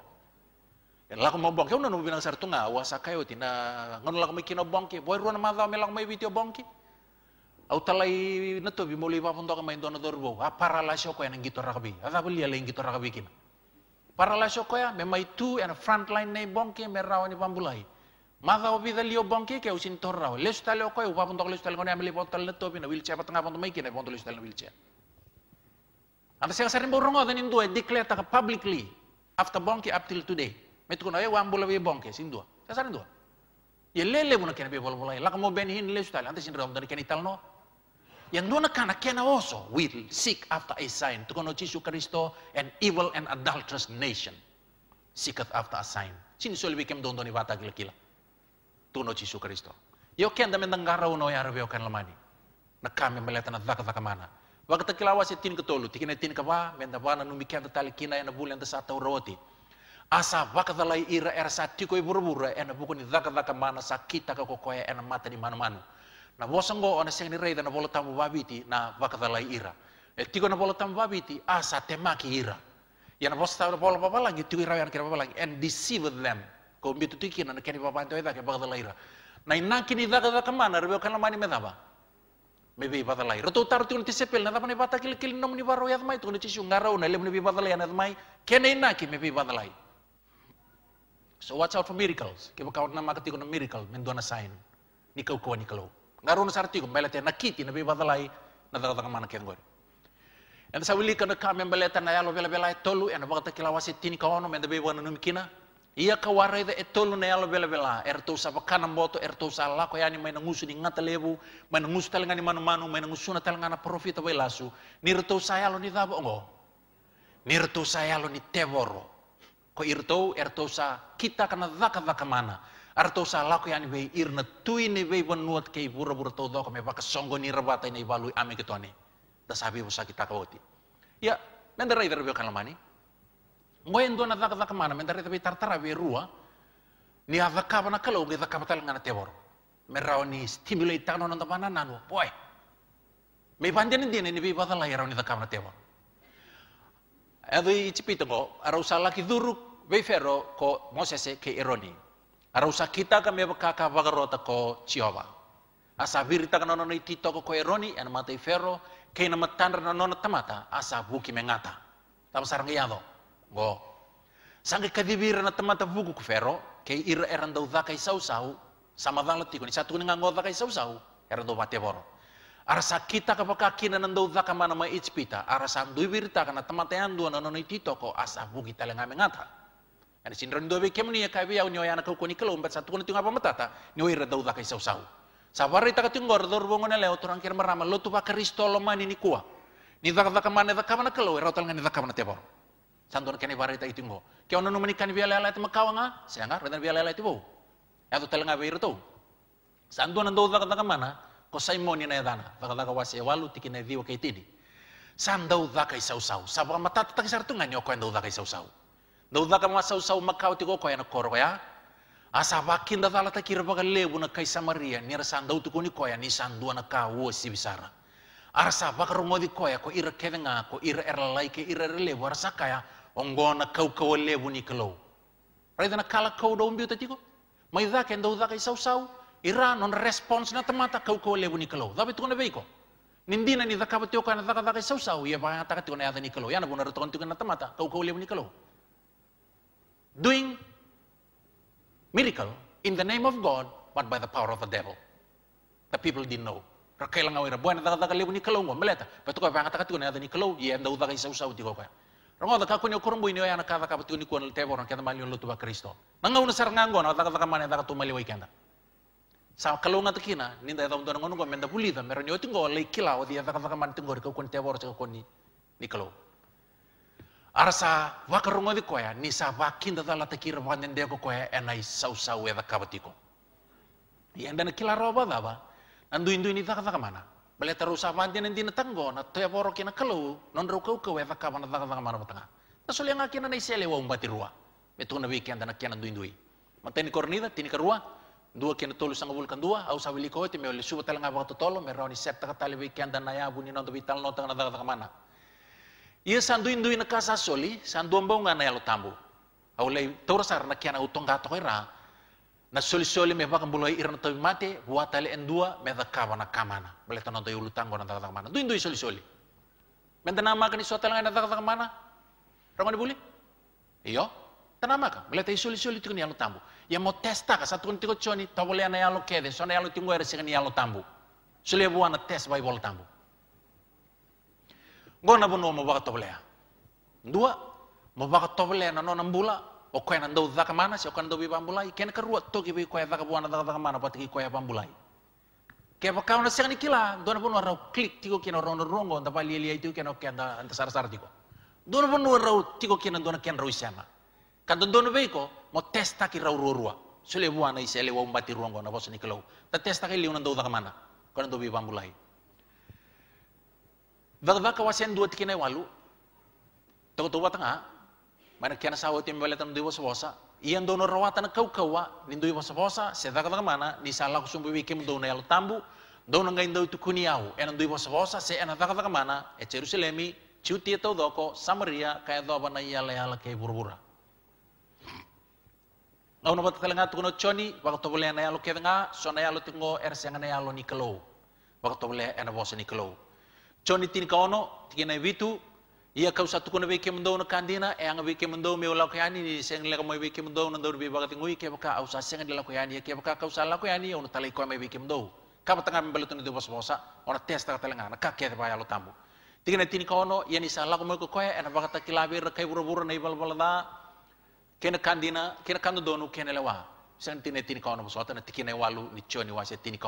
Lago mabonki, una nubi nang sartunga, wasaka yo tina, ngano lago mikin no bonki, boy ruan madha me lago mewi tio bonki. Au talai nato bi moli wapun toka main dona dorbo, a parala shoko yang gitu rakabi, a dabu lia leng gitu rakabi kina. Parala shoko ya, me mai tu and front line nei bonki, me rawa ni pambulai. Madha obi da lio bonki ke usin torrao, lesu tale okoi, ya, wapun toka lesu tale ngone ameli botal nato bi na wilcia patanga ponto mai kina, ponto lesu tale na wilcia. Anda saya sering borong, dan itu declare publicly after bonki up till today mettukuna ye wan bula be bonke sin duwa kasani duwa ye ya, lele muna kene be bula bula la kamo ben hin le sutali ante sin ram dan italno, talno yang dua kana kena oso, will seek after a sign to kono Jesus Kristo an evil and adulterous nation seeketh after a sign sin so lebih kem don doni wata gila gila tuno Jesus Kristo yo kenda mendengara uno ya reveo kan lemani na kami melihat na zaka zaka mana Waktu kilawas ya tin ketolu tikina tin kawa mendawana numi kenda tetali kina na bulan ta sata roti. Asa vaka ira era sa tiko i e eh, ena bukuni dhaka dhaka mana sa kita ka e eh, ena mata ni manu manu. Na vosango ona sengi reida na bolo tamu babiti na vaka ira. E eh, tiko na bolo tamu babiti asa temaki ira. Ya na vosa tamu bolo babalangi tiko ira yana kira babalangi and deceive them. Ko mbitu tiki na keni babanto ida ke ira. Na inaki ni dhaka dhaka mana rebe kana mani medaba. Mebe i vaka dalai. Roto utaru tiko ni tisepel na dhapa ni vata kili kili nomu ni varo yadmai tiko ni tishu ngarau na lemu ni vaka ya dalai Kene inaki mebe i So watch out for miracles. Ke baka na makati ko na miracle doon na sign. Ni kau kuani kalau. Ngaru na sarti ko melete na kiti na beba na dala tanga mana ken gori. And sa wili kami, may melete na yalo bela bela tolu na baka kilawasi tini kaono may beba na numikina. Iya ka da etolu na yalo bela bela erto sa bakana moto er to sa lako yani mai na ni ngata lebu mai na ni manu manu mai na ngusu na talenga na profita welasu ni sa yalo ni dabo ngo. sa yalo ni tevoro, pa irto ertosa kita kana vaka vaka mana artosa lako yani we irna tuini we nuat kei bura bura to doko me vaka songo ni rabata ni balu ame ketoni da sabi busa kita kawati ya mendera kana mani. kalamani ndo na vaka vaka mana mendera be tartara we rua ni avaka vana kalau ge vaka te voro. Me merau ni stimulate tano nanda vana nanu Poe. me pandene dine ni be lai yarau ni vaka te voro. Edo i tipita ko, arau salaki duruk wefero ko Moses ke ironi arausa kita kami kaka ta ko chiova asa virita ka nono ni ko ko ironi e an mata ifero ke na matan na nono tamata asa buki mengata tam sarang iado. go sangi kadivira na tamata buku ko fero ke ira eran dau isau sau sama dala tiko ni satu ngango daka isau sau erandau batevoro Arasa kita kapaka kina nandau daka mana ma itspita arasa ka na tamata e an na nono tito ko asa buki talenga mengata Ana sindron dobe kemni ya kabe ya unyo yana ni kelo umbat satu kuni tunga matata ni wira dau dakai sau sau. Sabari taka dor bongo na leo turang kira marama lo tuba kristo lo mani ni kua. Ni daka daka mana daka mana kelo wira otal ngani daka mana tebor. Sandon kene bari ta itungo. Kia ono numani kani bia lela tema nga seanga rena biala lela tibo. Ya tu telenga wira tu. Sandon ando daka daka mana kosai moni na yadana daka daka wasi walu tikina diwa kaitini. Sandau daka isau sau. Sabari matata takisar tunga nyoko ando daka sau sau. na udhaka masausau makau tiko koyana koroya asa vakinda thala takira baka lebu na kai samaria nira sandau tuko koya ni sandua na kawo sibisara arasa baka koya ko ira kevenga ko ira erlai ira lebu arasa kaya ongona kau kau lebu ni na kala kau do umbiu tatiko mai dhaka ndau dhaka response na tamata kau kau lebu ni na beiko nindina ni dhaka batio kana dhaka dhaka isausau ia ba taka tuko na tamata kau kau lebu doing miracle in the name of God, but by the power of the devil. The people didn't know. Rakailang awira buana daga daga lebu ni kalau ngwa meleta. Betu ko banga taka tuna ni kalau ye nda udaga isa usa utiko ko. Rongo daga ko ni ni yana kada ka betu ni ko nel tebo ron keda lutu ba Kristo. Nanga una sar ngango na daga daga mane daga tu mali weekenda. Sa kalau ngata kina ni nda daga ngono ngwa menda bulida mero ni otingo le kila o dia daga daga mane tingo ko kon tebo ro ko ni ni kalau. Arasa waka koya ni sa dada dala takira wanen deko koya enai sau sau e weda kabatiko. Yang dana kila roba daba nandu indu ini daka daka mana. Bale taru sa wandi nendi na tanggo na toya boro kina kalu non rau kau kau weda kabana daga daka mana batanga. Tasol yang akina nai sele wau mbati rua. Betu na wiki kiana ndu indui. Mateni kornida tini karua dua kina tolu sanga vulkan dua au sa wili e te me ole suba talanga bato tolo me ni septa katale wiki andana ya buni non tu vital non mana. Ia sandu indu ina kasa soli, sandu nga na yalo tambu. Au lei sar na kiana gato toira. Na soli soli me baka bulai irna tawi mate, tali endua me da kawa na kamana. Bale tono ulu tango na daga mana. Du indu soli soli. Menta nama kani suata langai na daga mana. Ramani buli? Iyo. Tanama ka, bale soli soli tikuni yalo tambu. Ia ya mo testa ka satu tiko choni, tawole ana yalo kede, sona yalo tingo ere sekani yalo tambu. Soli ya buana test bai bol tambu gona bono mo baka tobleya. dua mo baka tobleya na nona mbula o koe na ndau dhaka mana si o koe na ndau bambulai. mbulai kena karua toki bi koe dhaka buana dhaka zaka mana patiki koe apa mbulai ke pa kauna siang ni kila dona bono rau klik tiko kena rau na rongo nda pali elia itu kena kena nda nda sar sar tiko dona bono rau tiko kena dona kena rau Kanto kada dona beiko mo testa ki rau rua. sule buana isi ele umbati mbati rongo na bosa ni kilau ta testa ki liu na ndau dhaka mana koe na ndau bi bambulai. Dharvaka wasen duwat kinai walu. Tawtuwa tengah, Mana kiana sawo tim wala tam duwa sawosa. Iyan dono rawata na kau kawa ah? nin duwa sawosa. Sedaka tanga mana di salah kusumbu wikim dono yalu tambu. Dono ngain itu kuniau. Enan duwa sawosa se enan taka tanga mana. E Jerusalemi ciuti tau doko Samaria kaya doa na yala yala kaya burbura. Nau nabat kalenga tukuno choni. Waktu boleh na yalu ah? so Sona yalu tungo ersenga na yalu Waktu boleh enan bosa nikelau choni tini ka ono tikina vitu ia kau satu kuna veke mendau na kandina e anga veke mendau me ola ni seng leka mo veke mendau na ndau be kati ngui ke baka au sasenga de la kayani ke baka kau sala kayani ono tale ko mai weke e ka batanga me balutun de bos bosa ona testa talenga na ka ke de lo tambu tikina tin ka ono ia ni sala ko mai ko koya e na bagata kilabe na kai buru buru na ibal na kena kandina kena kandu donu kena lewa seng tini tin ka ono bosota na walu ni choni wase tini ka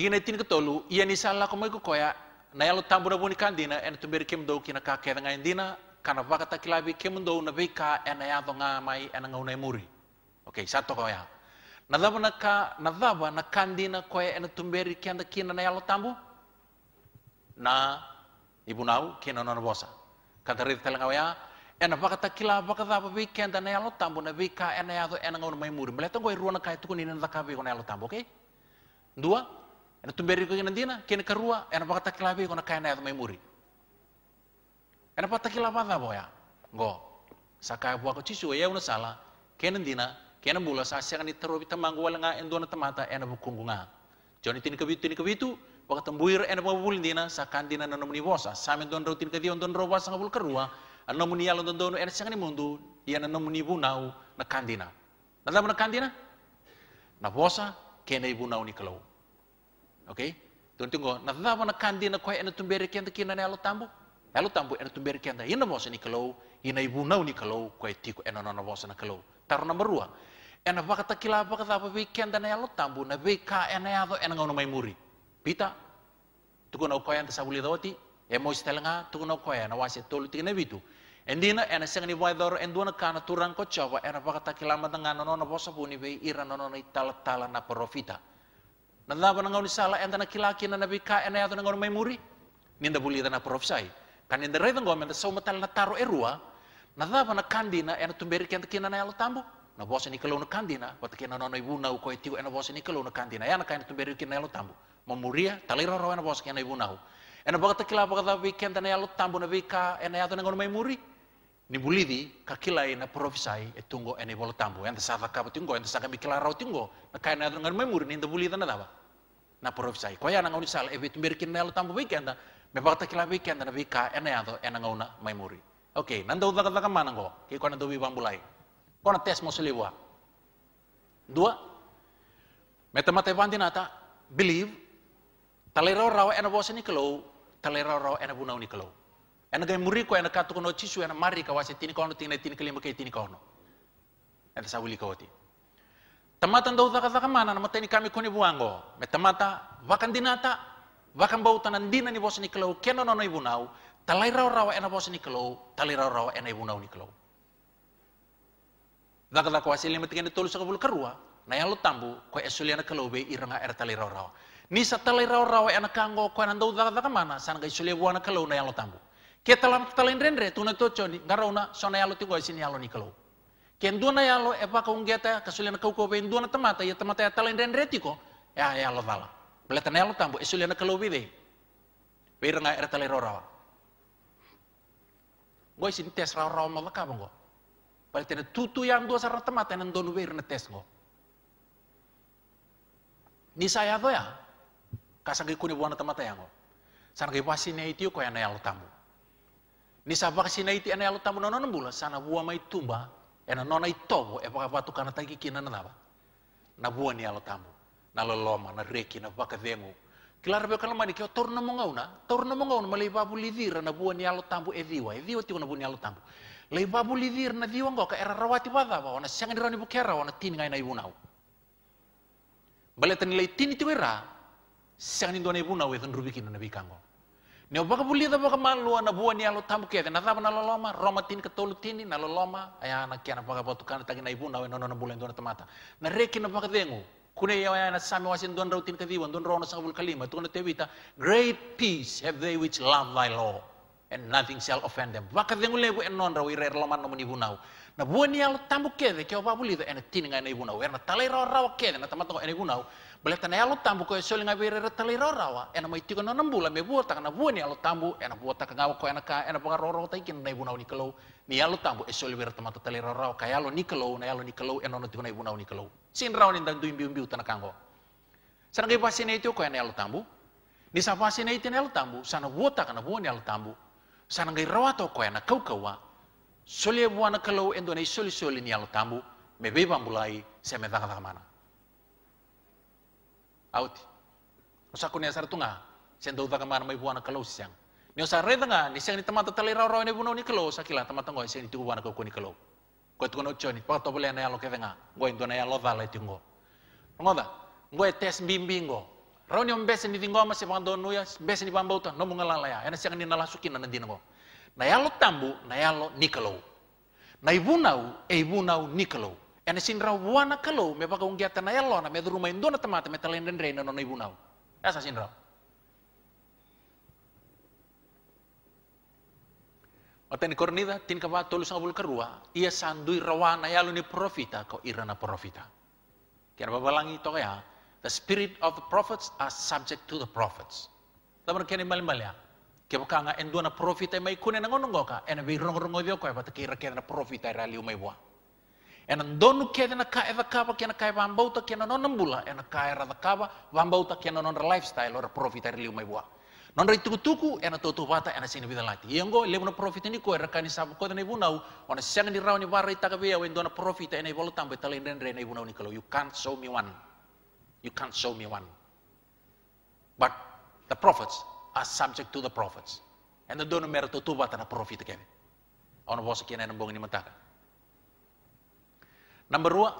tigina tin ka tolu iya ni sala ko mai koya na yalo tambura boni kandina en to ber kem kina ka ke ngain dina kana vaka ta kilabi kem na beka en ya do nga mai en nga unai muri okay satu to koya na daba na ka na daba na kandina koya en to ber kenda kina na yalo tambu na ibunau kina na bosa kata rita tala ya ena vaka ta kilabi vaka dava be kenda na yalo tambu na beka en ya do en nga unai muri meleto ngoi ruona kai tukuni na daka be ko na yalo tambu okay dua ena beri kina dina kene karua ena pakata kilabi kona kaina ya muri, ena pakata kilaba da boya go sakai bua ko cisu ya una sala kene dina kene bula sa sia kani terobi tamangu wala nga endona tamata ena bukunggu nga joni tin kabitu tin kabitu tembuir ena mabul dina sakan dina na nomuni bosa samen don rautin kadi on don roba sangabul karua an nomuni yalon don donu ena sangani mundu ia na nomuni bunau na kandina na dama kandina na bosa kena ibu nau ni kalau Oke, Okay? tunggu. na thawa na kandi na koi ena tumbere kenta kina na alo tambu. Alo tambu ena tumbere kenta ina mosa ni kalau, ina ibu nau ni kalau, koi tiku ena nona mosa na kalau. Taro na marua. Ena wakata kila wakata apa vei kenta na alo tambu, na vei ka ena yado ena ngono mai muri. Pita, tuku na ukoi anta sabuli dawati, e mois telenga, tuku na ukoi ena wasi tolu en vitu. Endina ena sengani waidoro enduana kana turang chawa ena wakata kila na nona mosa puni vei ira nona itala tala na porofita. Nalaba nangaw ni sala enta na kilaki na nabi ka ena yato may muri. Ninda buli na profsai. Kan inda reda ngom enta sau matal na taro erua. Nalaba na kandina ena tumberi kenta kina na yalo tambo. Na bosa ni kalau na kandina. Wata kina nono ibu na tiu ena bosa ni kalau na kandina. Yana kain tumberi kina yalo tambo. Mamuria talira rawa ena bosa kina ibu na Ena bakata kila bakata vi kenta na yalo tambo na vi ka ena yato nangaw may muri. Ni bulidi kakila ina profsai e tungo ena ibolo tambo. Enta sa tungo enta sa kami tungo. Na yato nangaw may muri ninda bulida na dava na provisai kaya yana ngauni sal evi tumbir kin nel tambo weekend na me bakta kila weekend na vika ena yado ena ngauna mai muri oke nanda uda kada mana nango ki kona na dobi bang bulai, kona tes mo seliwa dua meta mate vandinata believe talero rawa ena bose ni kelo talero rawa ena bunau ni kelo ena gai muri ko ena katukono chisu ena mari kawase tini kono tini tini kelima kai tini kono ena sawili kawati Tamata ndau zaka zaka mana na matani kami kuni buango. Me tamata wakan dinata wakan bauta tanan dina ni bos ni kelau keno nono ibu nau. Talai rau rau ena bos ni kelau, talai rau rau ena ibu nau ni kelau. Zaka zaka lima tiga di tulus kabul karua, Na yang lo tambu ko esuliana kelau be iranga er talai rau rau. Ni sa talai rau rau ena kango ko ena ndau zaka zaka mana sana ga esulia buana kelau na yang lo tambu. Kita lam talai rendre tuna tocho ni ngarauna sona yang lo tigo esini yang lo ni kelau. Ken duna ya lo epa kau ngeta kasulian kau kau ben duna temata ya temata ya talen den retiko. Ya ya lo tala. Belatan ya lo tambo kesulitan eh, kalau bide. nggak ada retale rorawa. Gue sini tes rawa rawa malah gue, go. tenet tutu yang dua sarat temata yang donu biar na tes go. Ni saya tuh ya. Kasangi kuni buana temata ya gue, Sangi pasine itu kau yang ya tambo. Nisa sabak sinaiti itu yang lo tambo nonon nembula sana buah mai ena nona itovo e vakavatukana kina na nava na vuani alo tamu na loloma na reki na vakavengu kila rabe kala mani ke tor na mongauna toru na mongauna malai babu lidira na vuani alo tamu e diwa e diwa tiwa na vuani alo tamu lai babu na diwa ngoka era rawati vadava ona sanga rani bukera ona tini ngai na ibunau baleta ni lai tin tiwera sanga ni ndona ibunau e thon kina na bikango Nyo baka buli baka malu na bua ni alo tamu kia kana tama na loloma roma tin katolu tini na loloma aya na kia na baka batu kana tagi na ibu na nono na bulan dona tamata na reki na baka dengu kune ya aya na sami wasin don rautin kadiwa don rona sa bul kalima tu na wita great peace have they which love thy law and nothing shall offend them baka dengu lebu enon rawi re loloma no muni bunau na bua ni alo tamu kia de kia baka buli ena tini ngai na ibu na na talai rawa rawa kia na tamata ko ena ibu na Beletan alo tambu ko esoli ngai wiri retali rorawa, ena mai tiko no nambula me na kana ni alo tambu, ena buota taka ngawa ko ena ka ena ponga roro tai nai na ibunau nikelou, ni alo tambu esoli wiri tamata tali rorawa ka alo ni nikelou na alo ni nikelou ena no tiko na ni nikelou. Sin rau ni ndandu imbi biu utana kango. Sana ngai pasi na itio koe ena alo tambu, ni sa pasi na itio na alo tambu, sana na kana ni alo tambu, sana ngai rawa to ko ena kau kaua, soli e na kalau endo na soli soli ni alo tambu, me beba mulai, se me danga mana auti usaku ya. ni asar tunga sen do daga mana mai buana kalau siang eh ni osa re tanga ni siang ni tamata tali rau ni buno ni kalau sakila tamata ngoi siang ni tuku buana kau ni kalau kau tu kono choni pa to boleh na yalo kevenga ngoi na yalo dala tingo ngo ngoi tes bimbingo rau ni ombes ni tingo masih bando nuya bes ni bambau ta no mungalala ya ena siang ni nalasukin na ngo. na yalo tambu na yalo ni kalau na ibunau e ibunau ni kalau Ene sinra wana kalo me baka ungia tena yalo na me duru main dona tamata me talen den reina nona ibu nau. Esa sinra. Oteni kornida tin kava tolus abul karua ia sandui rawana yalo ni profita ko irana profita. Kira babalangi to ya. The spirit of the prophets are subject to the prophets. Tabar kene mal mal ya. Kebo kanga endona profita mai kune na ena ene bi rongo dio ko ya kira kena profita liu mai bua. Ena donu kede na kae da kava kena va mbauta kena non nambula ena kae era da va mbauta kena non lifestyle ora profit ari liu mai bua. Non ra tuku tuku ena totu vata ena sini vida lati. Iengo le na profit ni ko era kani sa ko bu nau ona senga ni rauni warai taka vea wen dona profit ena ibolo tambe talen den re bu nau ni kalo you can't show me one. You can't show me one. But the prophets are subject to the prophets. And the donu mera totu vata na profit kene Ona vosa kene ena bongi ni mataka. Number 2,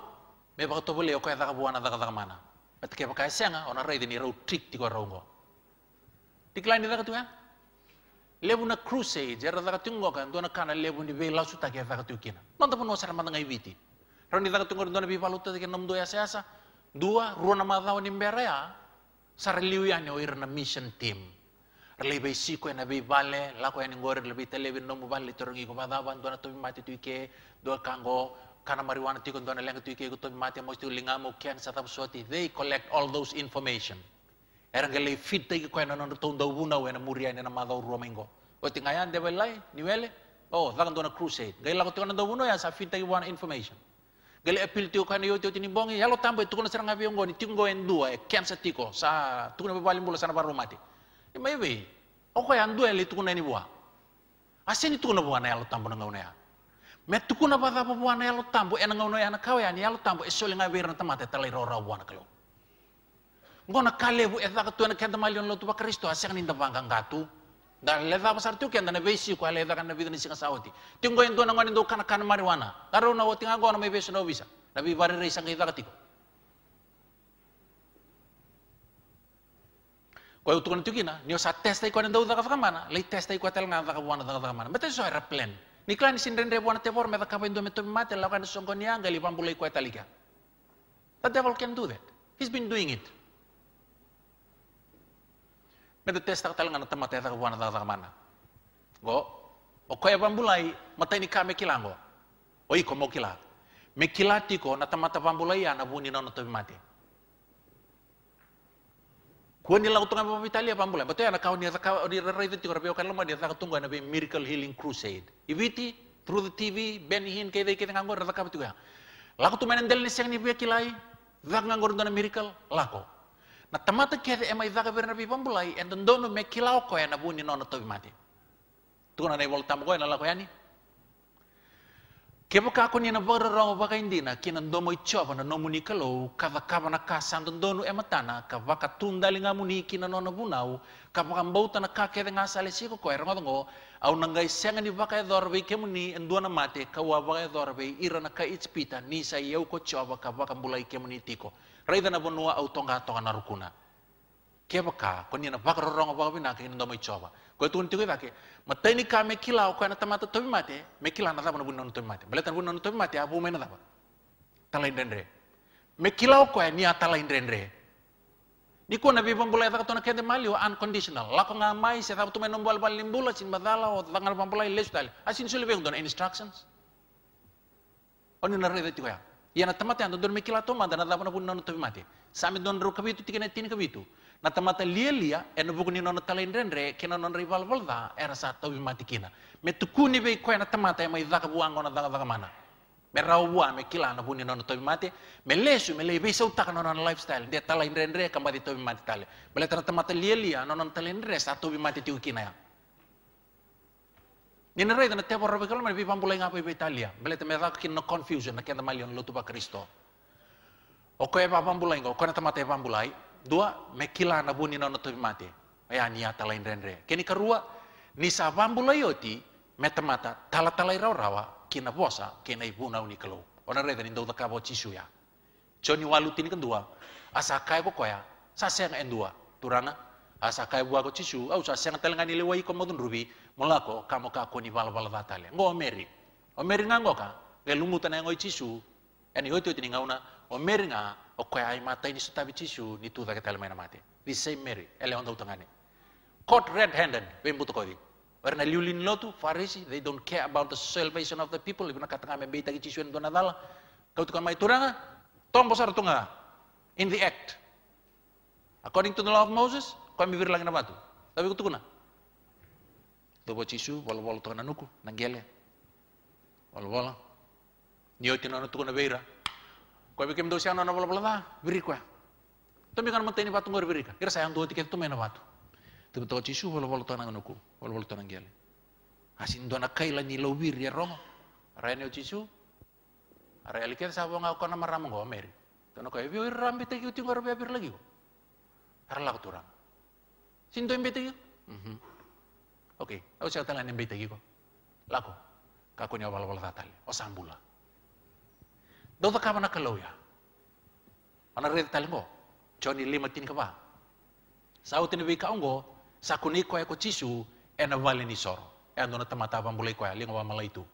me baka tobo leo kaya taka buana taka taka mana. Pati kaya baka esenga, ona rei dini rau tik tiko raungo. Diklain di taka tuya. Lebu na crusade, jara taka tungo kan, tuana kana lebu ni vei lasu taka taka tukina. Nonta pun osara mandanga ibiti. Rau ni taka tungo tuana bi paluta taka nam ya seasa. Dua, ruona madhao ni mberea, sara liu yani oir na mission team. Lebih siko yang lebih bale, laku yang ngore lebih telebin nomu bale, terungi ko badaban, tuana tobi mati tuike, dua kanggo, karena marijuana tikun ndona lenga tiki ego tuh mati mau tiko lingamo kian satap suati they collect all those information erangele fit iku ko nonton nondo tondo wuna wena muria ini nama romingo romengo tinga yan debe lai niwele oh dakan dona crusade gai lagu tiko nondo wuno ya sa fit tiki one information gele appeal tiko kana yo tiko tinimbongi tambah tuh tiko nasera ngabi yongo ni tingo endua e kian satiko sa tuh nabe paling bula sana baru mati oh oko yan dua eli tiko nani bua aseni nih buah nih tambo tambah nengau ya Με του κουνάβαν από ένα άλλο τάμπο, έναν κορία, ένα άλλο τάμπο, ισχύει να βρει έναν τάμπο. Τελέρορα, ένα κλο. Μονάκαλαι, που έδωσε ένα κέντρο, ένα κέντρο, ένα ένα κέντρο, ένα κέντρο, ένα κέντρο, ένα κέντρο, ένα Ni klani sindrendre buana te forme va kabendo me tomi mate la kan songonia ngali pambulai ko etaliga. The devil can do that. He's been doing it. Me te testa talang ana tamate ta buana da da mana. Go o ko pambulai mata ni kame kilango. Oi ko mo kila. Me kilati ko na tamata pambulai ana buni na no tomi ni lau utunga pa Italia mula? Betul ya nak kau ni raka ni itu ti korbe Kalau mau dia ta tunggu nabi miracle healing crusade. Ibiti through the TV ben hin ke de ke nganggo raka betul ya. Lako tu menendel ni seng ni be kilai, zak nganggo dengan miracle lako. Nah temat ke de emai zaka berna bi pambulai, entah dono mekilau kau yang nabu ni nona tobi mati. Tuna na voltamo yang na lako ni. Kebukakon yana bararong baka hindi na kinandomo itchoba na nomuni kalaw, kavakaba na kasandon donu ematana, kavakatundali nga muni kinanona bunaw, kabakambauta na kakede nga salisiko ko ermadongo, au nanggay sengan ni baka edorbe kemuni endua na mate, kawa baka edorbe ira na ka itspita, nisa iyaw e ko choba kabakambulay kemuni tiko. Raida na bunua au tonga tonga narukuna. kebaka koni na baka rorongo baka vina kini ndomo ichoba ko tu ntigo bake mateni ka me kila o kana tamata tobi mate me kila na zabana bunno to mate bale tan bunno to mate abu me na tala indendre me kila o ko ni atala indendre ni ko na bibon bula ta ya tona kende mali unconditional lako nga mai se tabu to nombal limbula sin badala o tangal pambula ilestal asin sule be don instructions oni na rede tigo ya Ia na tamate ando don me kila to manda na zabana bunno mate sami don ru kabitu tikene tin kabitu Να τα ματαλίε λία, ενώ νόνο καλέν ρε, και νόνο βολδά έρασα Με του κούνι βε η τα ματα, έμα η να Με με κιλά να βγουν Με λε, με λέει, βε ούτα γνώνα lifestyle, δε τα λέει ρε, καμπαδί το τάλε. Με τα λία, τα Είναι ρε, δεν με που λέει από η confusion, dua mekila na buni na notopi mate ya ni ata lain rendre kini karua ni savambu bambula yoti metamata tala tala irau rawa kina bosa kina ibu na uni kelo ona reda ni ndota kabo cisu ya joni walutin kan dua asa kai ko koya sa seng en dua turanga asa kai bua ko cisu au sa seng telenga ni lewai ko modun rubi mulako kamo ka ko ni bal bal batale ngo meri o meri ngango ka gelungu tanai ngoi cisu en yoti ni ngauna o meri nga o koe ai ini ni sutavi tisu ni tu dake tala maina mate. The same Mary, ele onda utangane. Caught red-handed, we mbutu kodi. Warna liulin lotu, farisi, they don't care about the salvation of the people. Ibuna katanga me beita gichi tisu en dona dala. Kau tukang mai turanga, tombo sar tunga. In the act. According to the law of Moses, kau mi virlang na batu. Tapi kutukuna. cisu, chisu, wala-wala tukana nuku, nanggele. Wala-wala. wal Nioitin nanuku nana beira. Wal-wal. Kau dosi dosa nona bola bola beri biri koe. kan manteni batu patung beri kau. kira sayang dua tiket itu na batu. Tiba tahu cisu bola bola tonang nuku, bola bola tonang gele. Ah, Asin dona kaila ni lau ya rongo, rene o cisu, rene liket sabo ngau nama ramu ngau meri. Tono aku ibu ram bete kau tingor bia bir lagi ko, harla kuturang. tuan bete kau. Mhm. oke, aku siapa tangan yang bete kau. Lagu. kakunya bola bola tatal. osambula. Oh, Dota kama nakaloya. Mana rede talengo. Johnny lima tin kaba. Sauti ni bika ongo. Sakuni kwa aku cisu Ena vale ni soro. Ena na tamata pambulai kwa. Ya, Lingo wa malaitu.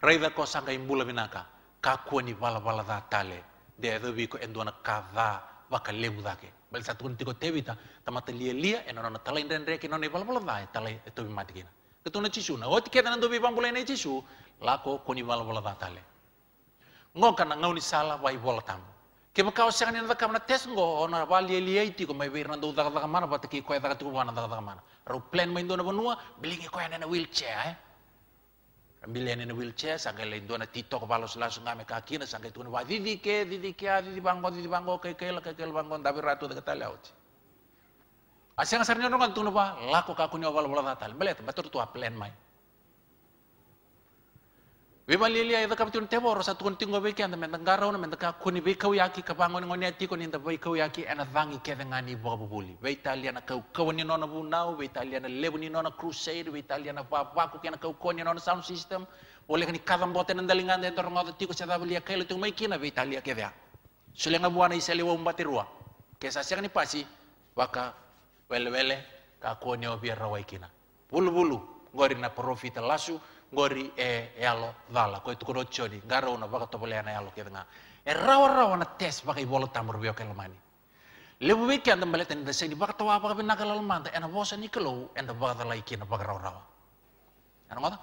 Reda ko sangka imbula binaka. Kakua ni vala vala dha tale. Dea edo biko enduana kada waka lebu dake. Bel satu tiko tevita. Tamata lia lia. Ena na talai nrenreke. reki na vala vala dha. Talai eto bimatikina. Ketuna cisu, na. Oti ketan endo bipambulai na chisu. Lako koni vala vala dha tale ngo kana ngau ni sala wai voltam ke ba ka osangan ni ka tes ngo ona wali eli ti ko mai wer na do da mana ba te ki ko da tu wana da mana ro plan mai do na bonua blingi ko na wheelchair eh Ambil wheelchair, sangat lain tuan tito kepala langsung ngame kaki, sangat tuan wah didi ke, didi ke, ah, didi bangun, didi bangun, ke ke, ke ke bangun, tapi ratu dekat talau. Asyang sarnya orang tuan laku kakunya awal wala datal, melihat betul tuh plan main webalelia ida kapitun tebo rosa kunting tingo beki anda mentengara ona menteka kuni kau yaki ni ngoni ati kuni nda kau yaki ena vangi kedengani bo bubuli we italia ana kau ni nona bunau we italia lebu ni nona crusade we italia va papaku kena kau koni nona sound system oleh ni kadam boten nda linganda ndor ada tiko sada belia kailo tu mai kina we italia Sule nga buana isale wa umbati rua kesa siang ni pasi waka wele wele ka koni obi rawai kina bulu bulu ngori na profit lasu ngori e, e alo dala koi itu kuro chodi ngaro na baka topole ana kia danga e rawa rawa na tes baka i bolo tamur bio ke lomani lebu wiki anda malet en da seni baka tawa baka bina kala e na bosa ni kelo en da baka dala na baka rawa rawa ana ngota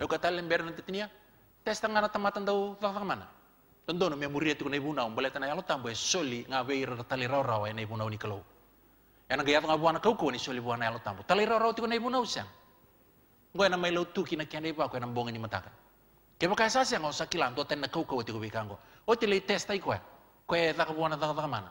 lo kata lember na tetinia tes tangana tamatan dau tangana mana Tentu na memori itu kuna ibu nau, boleh tanah alo tambo e soli ngabe ira tali rawa rawa e ena ibu nau ni kelo. Ena gaya tangga buana kau kau ni soli buana alo tambo, tali rawa rawa itu kuna ibu nau gue na mailo tuki na kian ipa kue na mbonga ni mataka. Ke maka sa ang ngosa kila antua tena kau kau tiko ngo O ti lei testa i Kue Koe daka buana ka ta mana.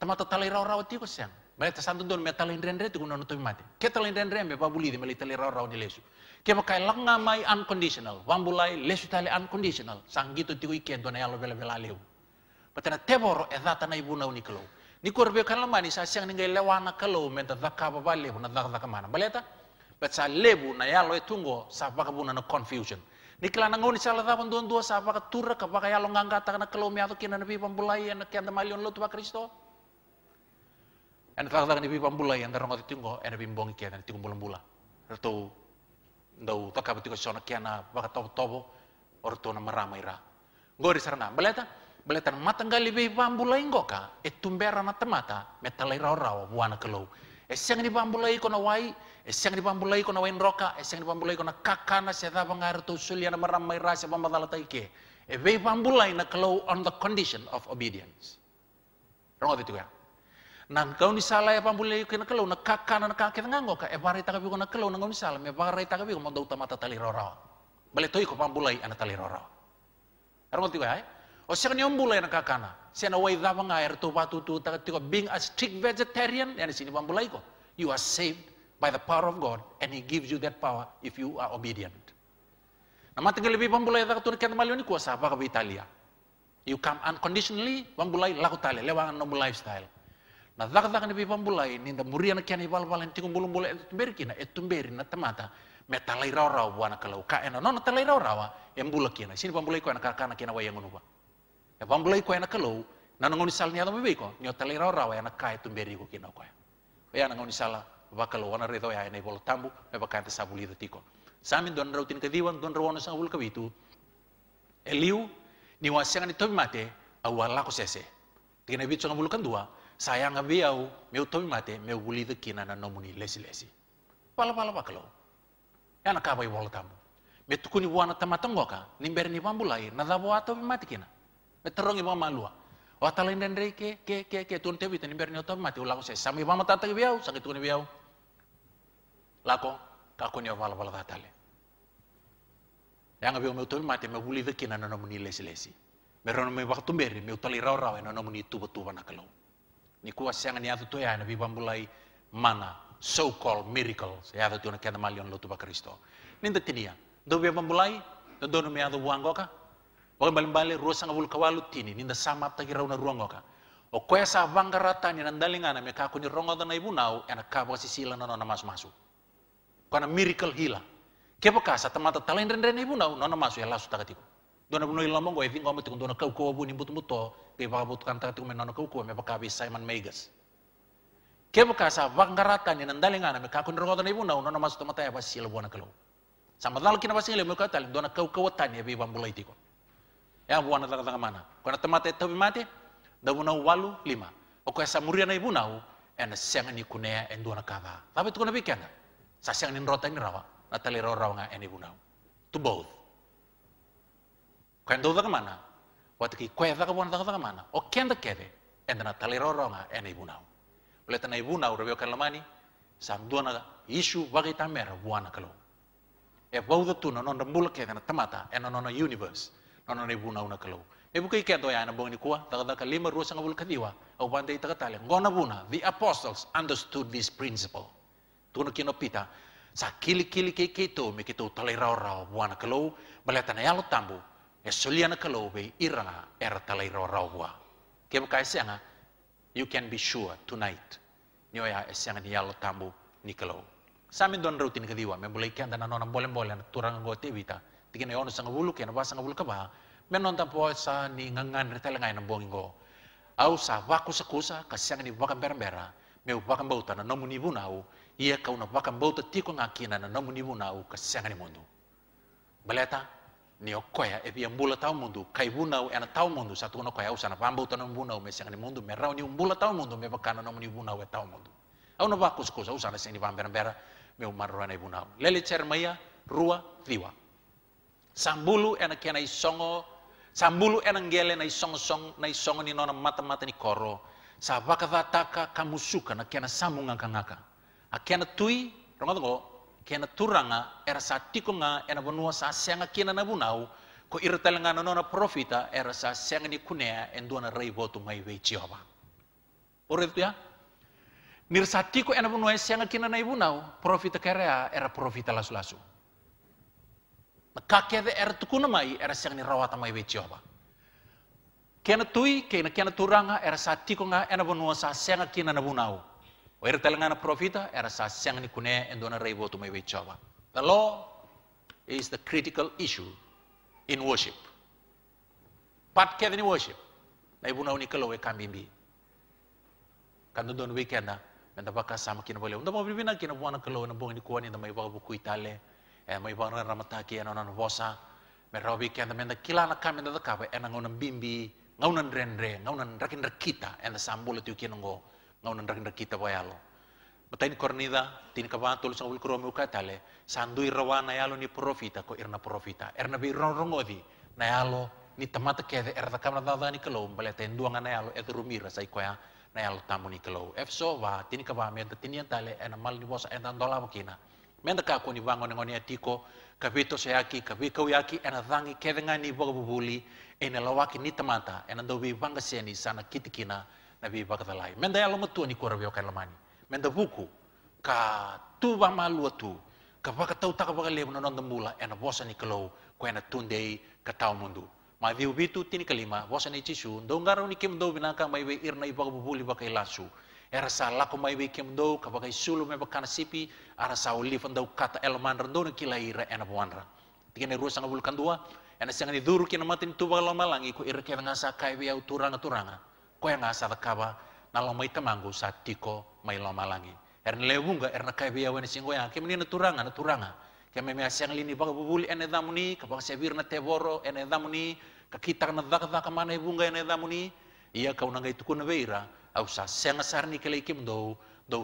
Tamata le rau rau tiko siang. Mele ta santo don me talai ndrendre tiko nono tobi mate. Ke talai ndrendre me pa bulidi ta le rau rau di lesu. Ke e langa mai unconditional. bulai lesu tali unconditional. ti tiko ike na yalo bela bela leu. Patena teboro edata na ibuna unikelou. Ni korbe kan lamani sa siang ningai lewana kalau menta daka babale na daka daka mana. Baleta? Baca lebu na ya loe tunggu sapa kabuna na confusion. Ni na ngoni salah tapan tuan tua sapa katura kapaka ya lo ngangkata na kelomi atau kina nabi pambulai yang kian tamalion lo tua Kristo. Yang tak tak nabi pambulai yang terong ngoti tunggu yang nabi mbongi kian yang tunggu bulan bula. Retu ndau tak kapi tunggu sona kian na baka tobo tobo orto na meramai ra. Ngori sarana beleta beleta matangga bi pambulai ngoka etumbera na temata metalai rau rau buana kelou. Esiang ni pambulai kono wai Esiang di pambulai kona wain roka, esiang di pambulai kona kakana seta pangar tu sulia na maramai rasa pambadala taike. vei pambulai na kalau on the condition of obedience. Rongo itu ya. Nang kau ni sala e ya pambulai kena kalau na kakana na kakek nganggo ka e eh, taka takapi kona kalau na ngau ni sala, me barai takapi kona dau tamata tali roro. Bale toiko pambulai ana tali roro. Rongo tuwe ya. Eh? O oh, siang ni ombulai na kakana. na wai dava ngai tu batu tu tiko being a strict vegetarian, yani sini pambulai ko. You are saved by the power of God, and He gives you that power if you are obedient. Namatigal bi bambulay da katun ken malyoni kuasa ba You come unconditionally bambulay la kutale lewangan no lifestyle. Na dagdag ni bi bambulay ni da murian ken ibal valen tingum bulum bulay berkina etumberi na temata me talai raw ah, buana kalau ka ena no na talai raw raw em sini bambulay ko na karkana kena wayang unuba. Ya bambulay ko na kalau na ngoni sal ni ada mebeko nyo talai raw raw ena ka etumberi ko kina ko. Ya ngoni salah bakal wana redo ya ini bol tambu me bakante sabuli de tiko samin don rautin ke diwan don rawono e sabul ke witu eliu ni wasenga ni tobi mate awala ko sese tigene bi tsonga dua saya ngabi au me tobi mate me wuli kina na nomuni lesi lesi pala pala ya yana ka bai wol tambu me tukuni wana tamatongoka nimber ni bambulai na dabo ato mate kina me terongi malua O atala ndandrei ke, ke, ke, ke, tun tebi tani berni otom mati ulako se, sami bama tata biau, sakit tukuni biau. Lako, kako ni ovala vala tatale. Yang abio me utomi mati me wuli veki na nono muni lesi lesi. Me rono me waktu beri, me utali rau rau eno muni tuba tuba na kalau. Ni kuwa siang ni atu tuya, nabi bambulai mana, so called miracles, ya atu tuya na kena malion lotu ba Kristo. Ninda tinia, ya. do bi bambulai, do dono me atu buanggoka, Wala mbali rosa nga wulka kawalu tini ninda sama tagi na ruang ka. O koe sa vanga rata ni nandalingana na meka kuni rongo dana ibu nau ena kabo si sila nono na masu masu. Kona miracle hila. Kepo kasa tamata talain rende na ibu nau nono masu ya lasu takatiku. Dona bunoi lamongo e vingo dona kau kua buni butu buto pe baka butu kan takatiku me kau kua me be Simon meigas. Kepo kasa vanga rata ni nandalingana na meka kuni rongo dana ibu nau nono masu tamata ya basi sila buana kalau. Sama dalkina basi ngile meka dona kau kua tani ya be bambulai tiko yawuana tagataga mana kona tamata tomimate davunau walu lima oko esa muria na ibunau ena senga ni kunea enduana kaga tapi tukona bikena sa siang ni rota ni rawa na tali rawa rawa nga ena ibunau to both kwen dau mana Watiki kwe daga buana daga mana o kenda kede enda na tali rawa rawa nga ena ibunau oleh tanah ibunau rebeo sang dua duana isu wagi tamera buana kalau ya, e bau tu tuna non da mulke na tamata ena non universe ana ne buna una kalau e bukai ke ya yana bong ni kuwa ta ka lima rusa ngabul kadiwa au pante ta tale ngona buna the apostles understood this principle tuno kino pita sa kili kili ke ke to me ke tale buana kalau baleta na yalo e tambu e soliana kalau be iranga era tale rau rau bua ke bukai e senga you can be sure tonight nyoya e esenga ni yalo tambu ni kalau Sami don rutin kadiwa me boleh kian dan nona bolen boleh turang ngote vita Tikin ayon ano, sa ngabulu, kaya nabasa ngabulu ka ba? Menon tapo sa ni ngangan ritala ngayon ng buong ko. Aw sa kusa kasi ni wakang berambera, may wakang bauta na namunibu na ako, iya kau na wakang bauta tiko nga kina na namunibu na ako, kasiyang ni mundo. Baleta, ni okoya koya e via mbula tau mundo kai bunau e na tau mundu sa tuna koya usana pambau tana bunau me sanga ni mundu me rau ni mbula tao mundo me bakana eh, na muni bunau e tau mundu au na vakus kosa usana seni vambera bera me umarro na bunau lele cer rua triwa Sambulu ena kia nai songo, sambulu ena ngele nai songo song, nai songo ni nona mata mata ni koro. Sa waka vataka kamusuka na kia na samu ngaka ngaka. A kia tui, turanga, era sa tiko nga, ena wanua sa seanga kia na bunau, ko irtala nga nona profita, era sa seanga ni kunea, enduana rei votu ngai wei chioba. Ore ya? Nir sa tiko ena wanua seanga kia na naibunau, profita karea, era profita lasu-lasu er era tukuna mai era siang rawata mai wechi oba. Kena tui, kena kena turanga era sa tikonga ena bonua sa senga kina na bunau. O era na profita era sa siang ni kune endona rei tu mai wechi oba. The law is the critical issue in worship. Pat kede ni worship. Na ibunau ni kalo we kambimbi. Kando don weekenda, menda baka sama kina boleh. Unda mau bibina kina buana kalo na bongi ni kuani na mai bawa buku itale e eh, mai wanga anu na anu, anu, mataki e nonan wosa me robi kenda menda kila na kame nda dakawe e eh, na bimbi ngona nrenre ngona rakin rakita ena eh, na sambule tiu kina ngo ngona rakin rakita wayalo matain kornida tin kawan tulus kromi kurome ukatale sandui rawa na yalo ni profita ko irna profita erna bi rongodi na yalo ni tamata kede erta kamna dada ni mbale ten enduanga na yalo et rumira tamuni koya na yalo tamu ni efso va tin kawan menta tin yantale ena mal ni wosa ena ndola bukina menda ka kuni wango ngoni atiko vito se yaki kapika yaki ena dhangi kedenga ni bubuli ena lawaki ni tamata ena do bi wanga seni sana kitikina na bi bakdalai menda ya lomo tuani kora bio kalamani menda buku ka tu ba lua tu ka vaka tau taka baka lebu na nonda mula ena bosa ni kelo ko ena tundei ka tau mundu ma viu bitu tini kalima bosa ni cisu ngaro ni kim ndo vinaka irna ibaka bubuli baka ilasu era sa lako mai wiki kem ka bagai sulu me bakana sipi ara sa oli fandau kata elman rendo na kila ira ena buanra tikene rusa ngabul dua. ena sanga ni duru kina matin tuba lo malangi ko ira kena ngasa kai wi au turanga turanga ko yang ngasa da kaba na lo mai tamangu sa tiko mai lo malangi er lewunga er na kai wi au ena singo yang kemeni na turanga na turanga kemi me asang lini baka bubuli ene damuni ka baka sevir na teboro ene damuni ka kita na daka daka mana ibunga ene damuni ia kau nangai tukuna beira au sa senga sarni kele ikim dou dou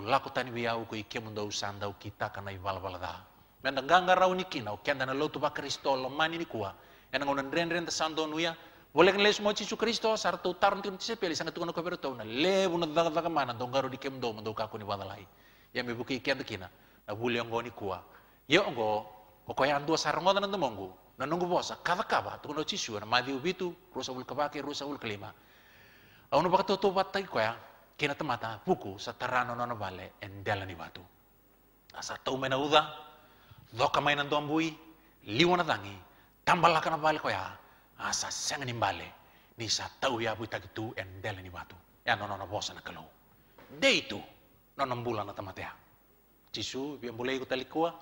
wi au ko ikim dou sandau kita kana iwal da men ganga rau ni kina o kenda na lotu ba kristo lo mani ni kua en ngonan ren ren ta sando nuya boleh ngeles mo cisu kristo sartu tarun tim tise pele sanga tukana ko pero tau na le buna daga daga mana dong garu dikem dou mendou kaku ni wadalai ya me buki kenda kina na buli ngo ni kua yo ngo o ko yan dua ngoda na ndomonggu na nunggu bosa kava kava tukono cisu na madi ubitu rusa kava kabake rusa wul kelima Awon bakto to batai koya kina tamata puku satarano nono bale endela ni batu. Asa tau mena uda doka mainan tuan bui na tangi tambala kana bale koya asa senga ni bale ni sa tau ya bui en endela ni batu. Ya nono nono bosa na kalau. Deitu nono mbula na tamatea. Ya. Cisu biang boleh ikut talikua.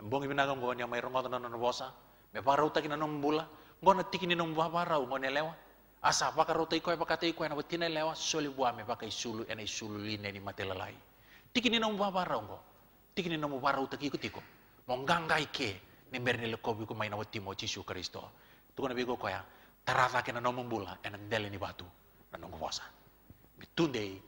Bongi binagam gua ni amai nono bosa. Me parau nono mbula, Gua na tikini nono buah parau gua ni lewa asa vakarotai koe vakatai koe na watina lewa soli buame vakai sulu ena sulu lina ni nomu Tikini rongo, tiki ni nomu na umwawara utaki tiko, Monganga ike ni ni lekobi kobi maina na mo chisu kristo. na bego koya tarasa kena nomumbula ena ndele ni batu na nongo wasa. Mitundei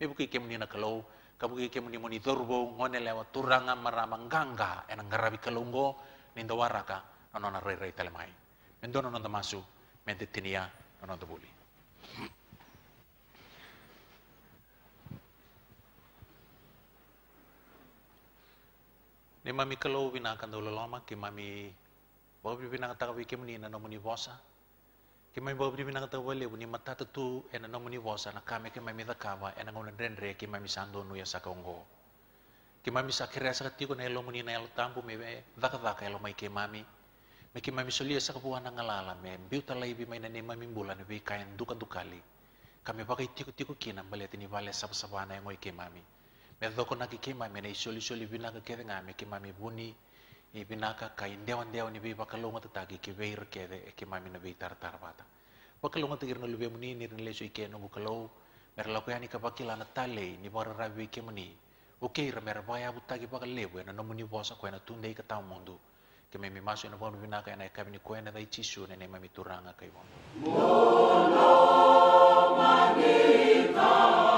mi buki ike muni na kalau kabuki muni moni dorbo ngone lewa turanga marama nganga ena ngarabi kalungo na nona rei rei telemai. Mendono nonda masu, mente tenía tenia non boli. mami kalau bina kan dulu lama ke mami bobi bina kata wiki muni nanomuni no muni bosa. Ke mami bobi wina kata wale muni mata tu ena no bosa na kame ke mami dakawa ena ngona dendre kima sando nuya sakongo. Kima mami sakira sakati ko na elo muni na elo tambu mebe elo mai mami. Με και μαμισολία σα που αναγκαλά, με μπιούτα λέει με έναν αίμα μην μπουλάνε, βέβαια και έναν τούκα Καμιά βάγα η τίκο τίκο κίνα, μπαλέ την ιβάλε σαν σαβάνα, έμο και μάμι. Με εδώ κονάκι και μάμι, να έναν σόλι βίνακα και δεν άμε, και μάμι βούνι, η βίνακα και keme mi maso ina vonu vina ka ina kavini kuena da itisu ne nema mituranga kai vonu. Mono manita.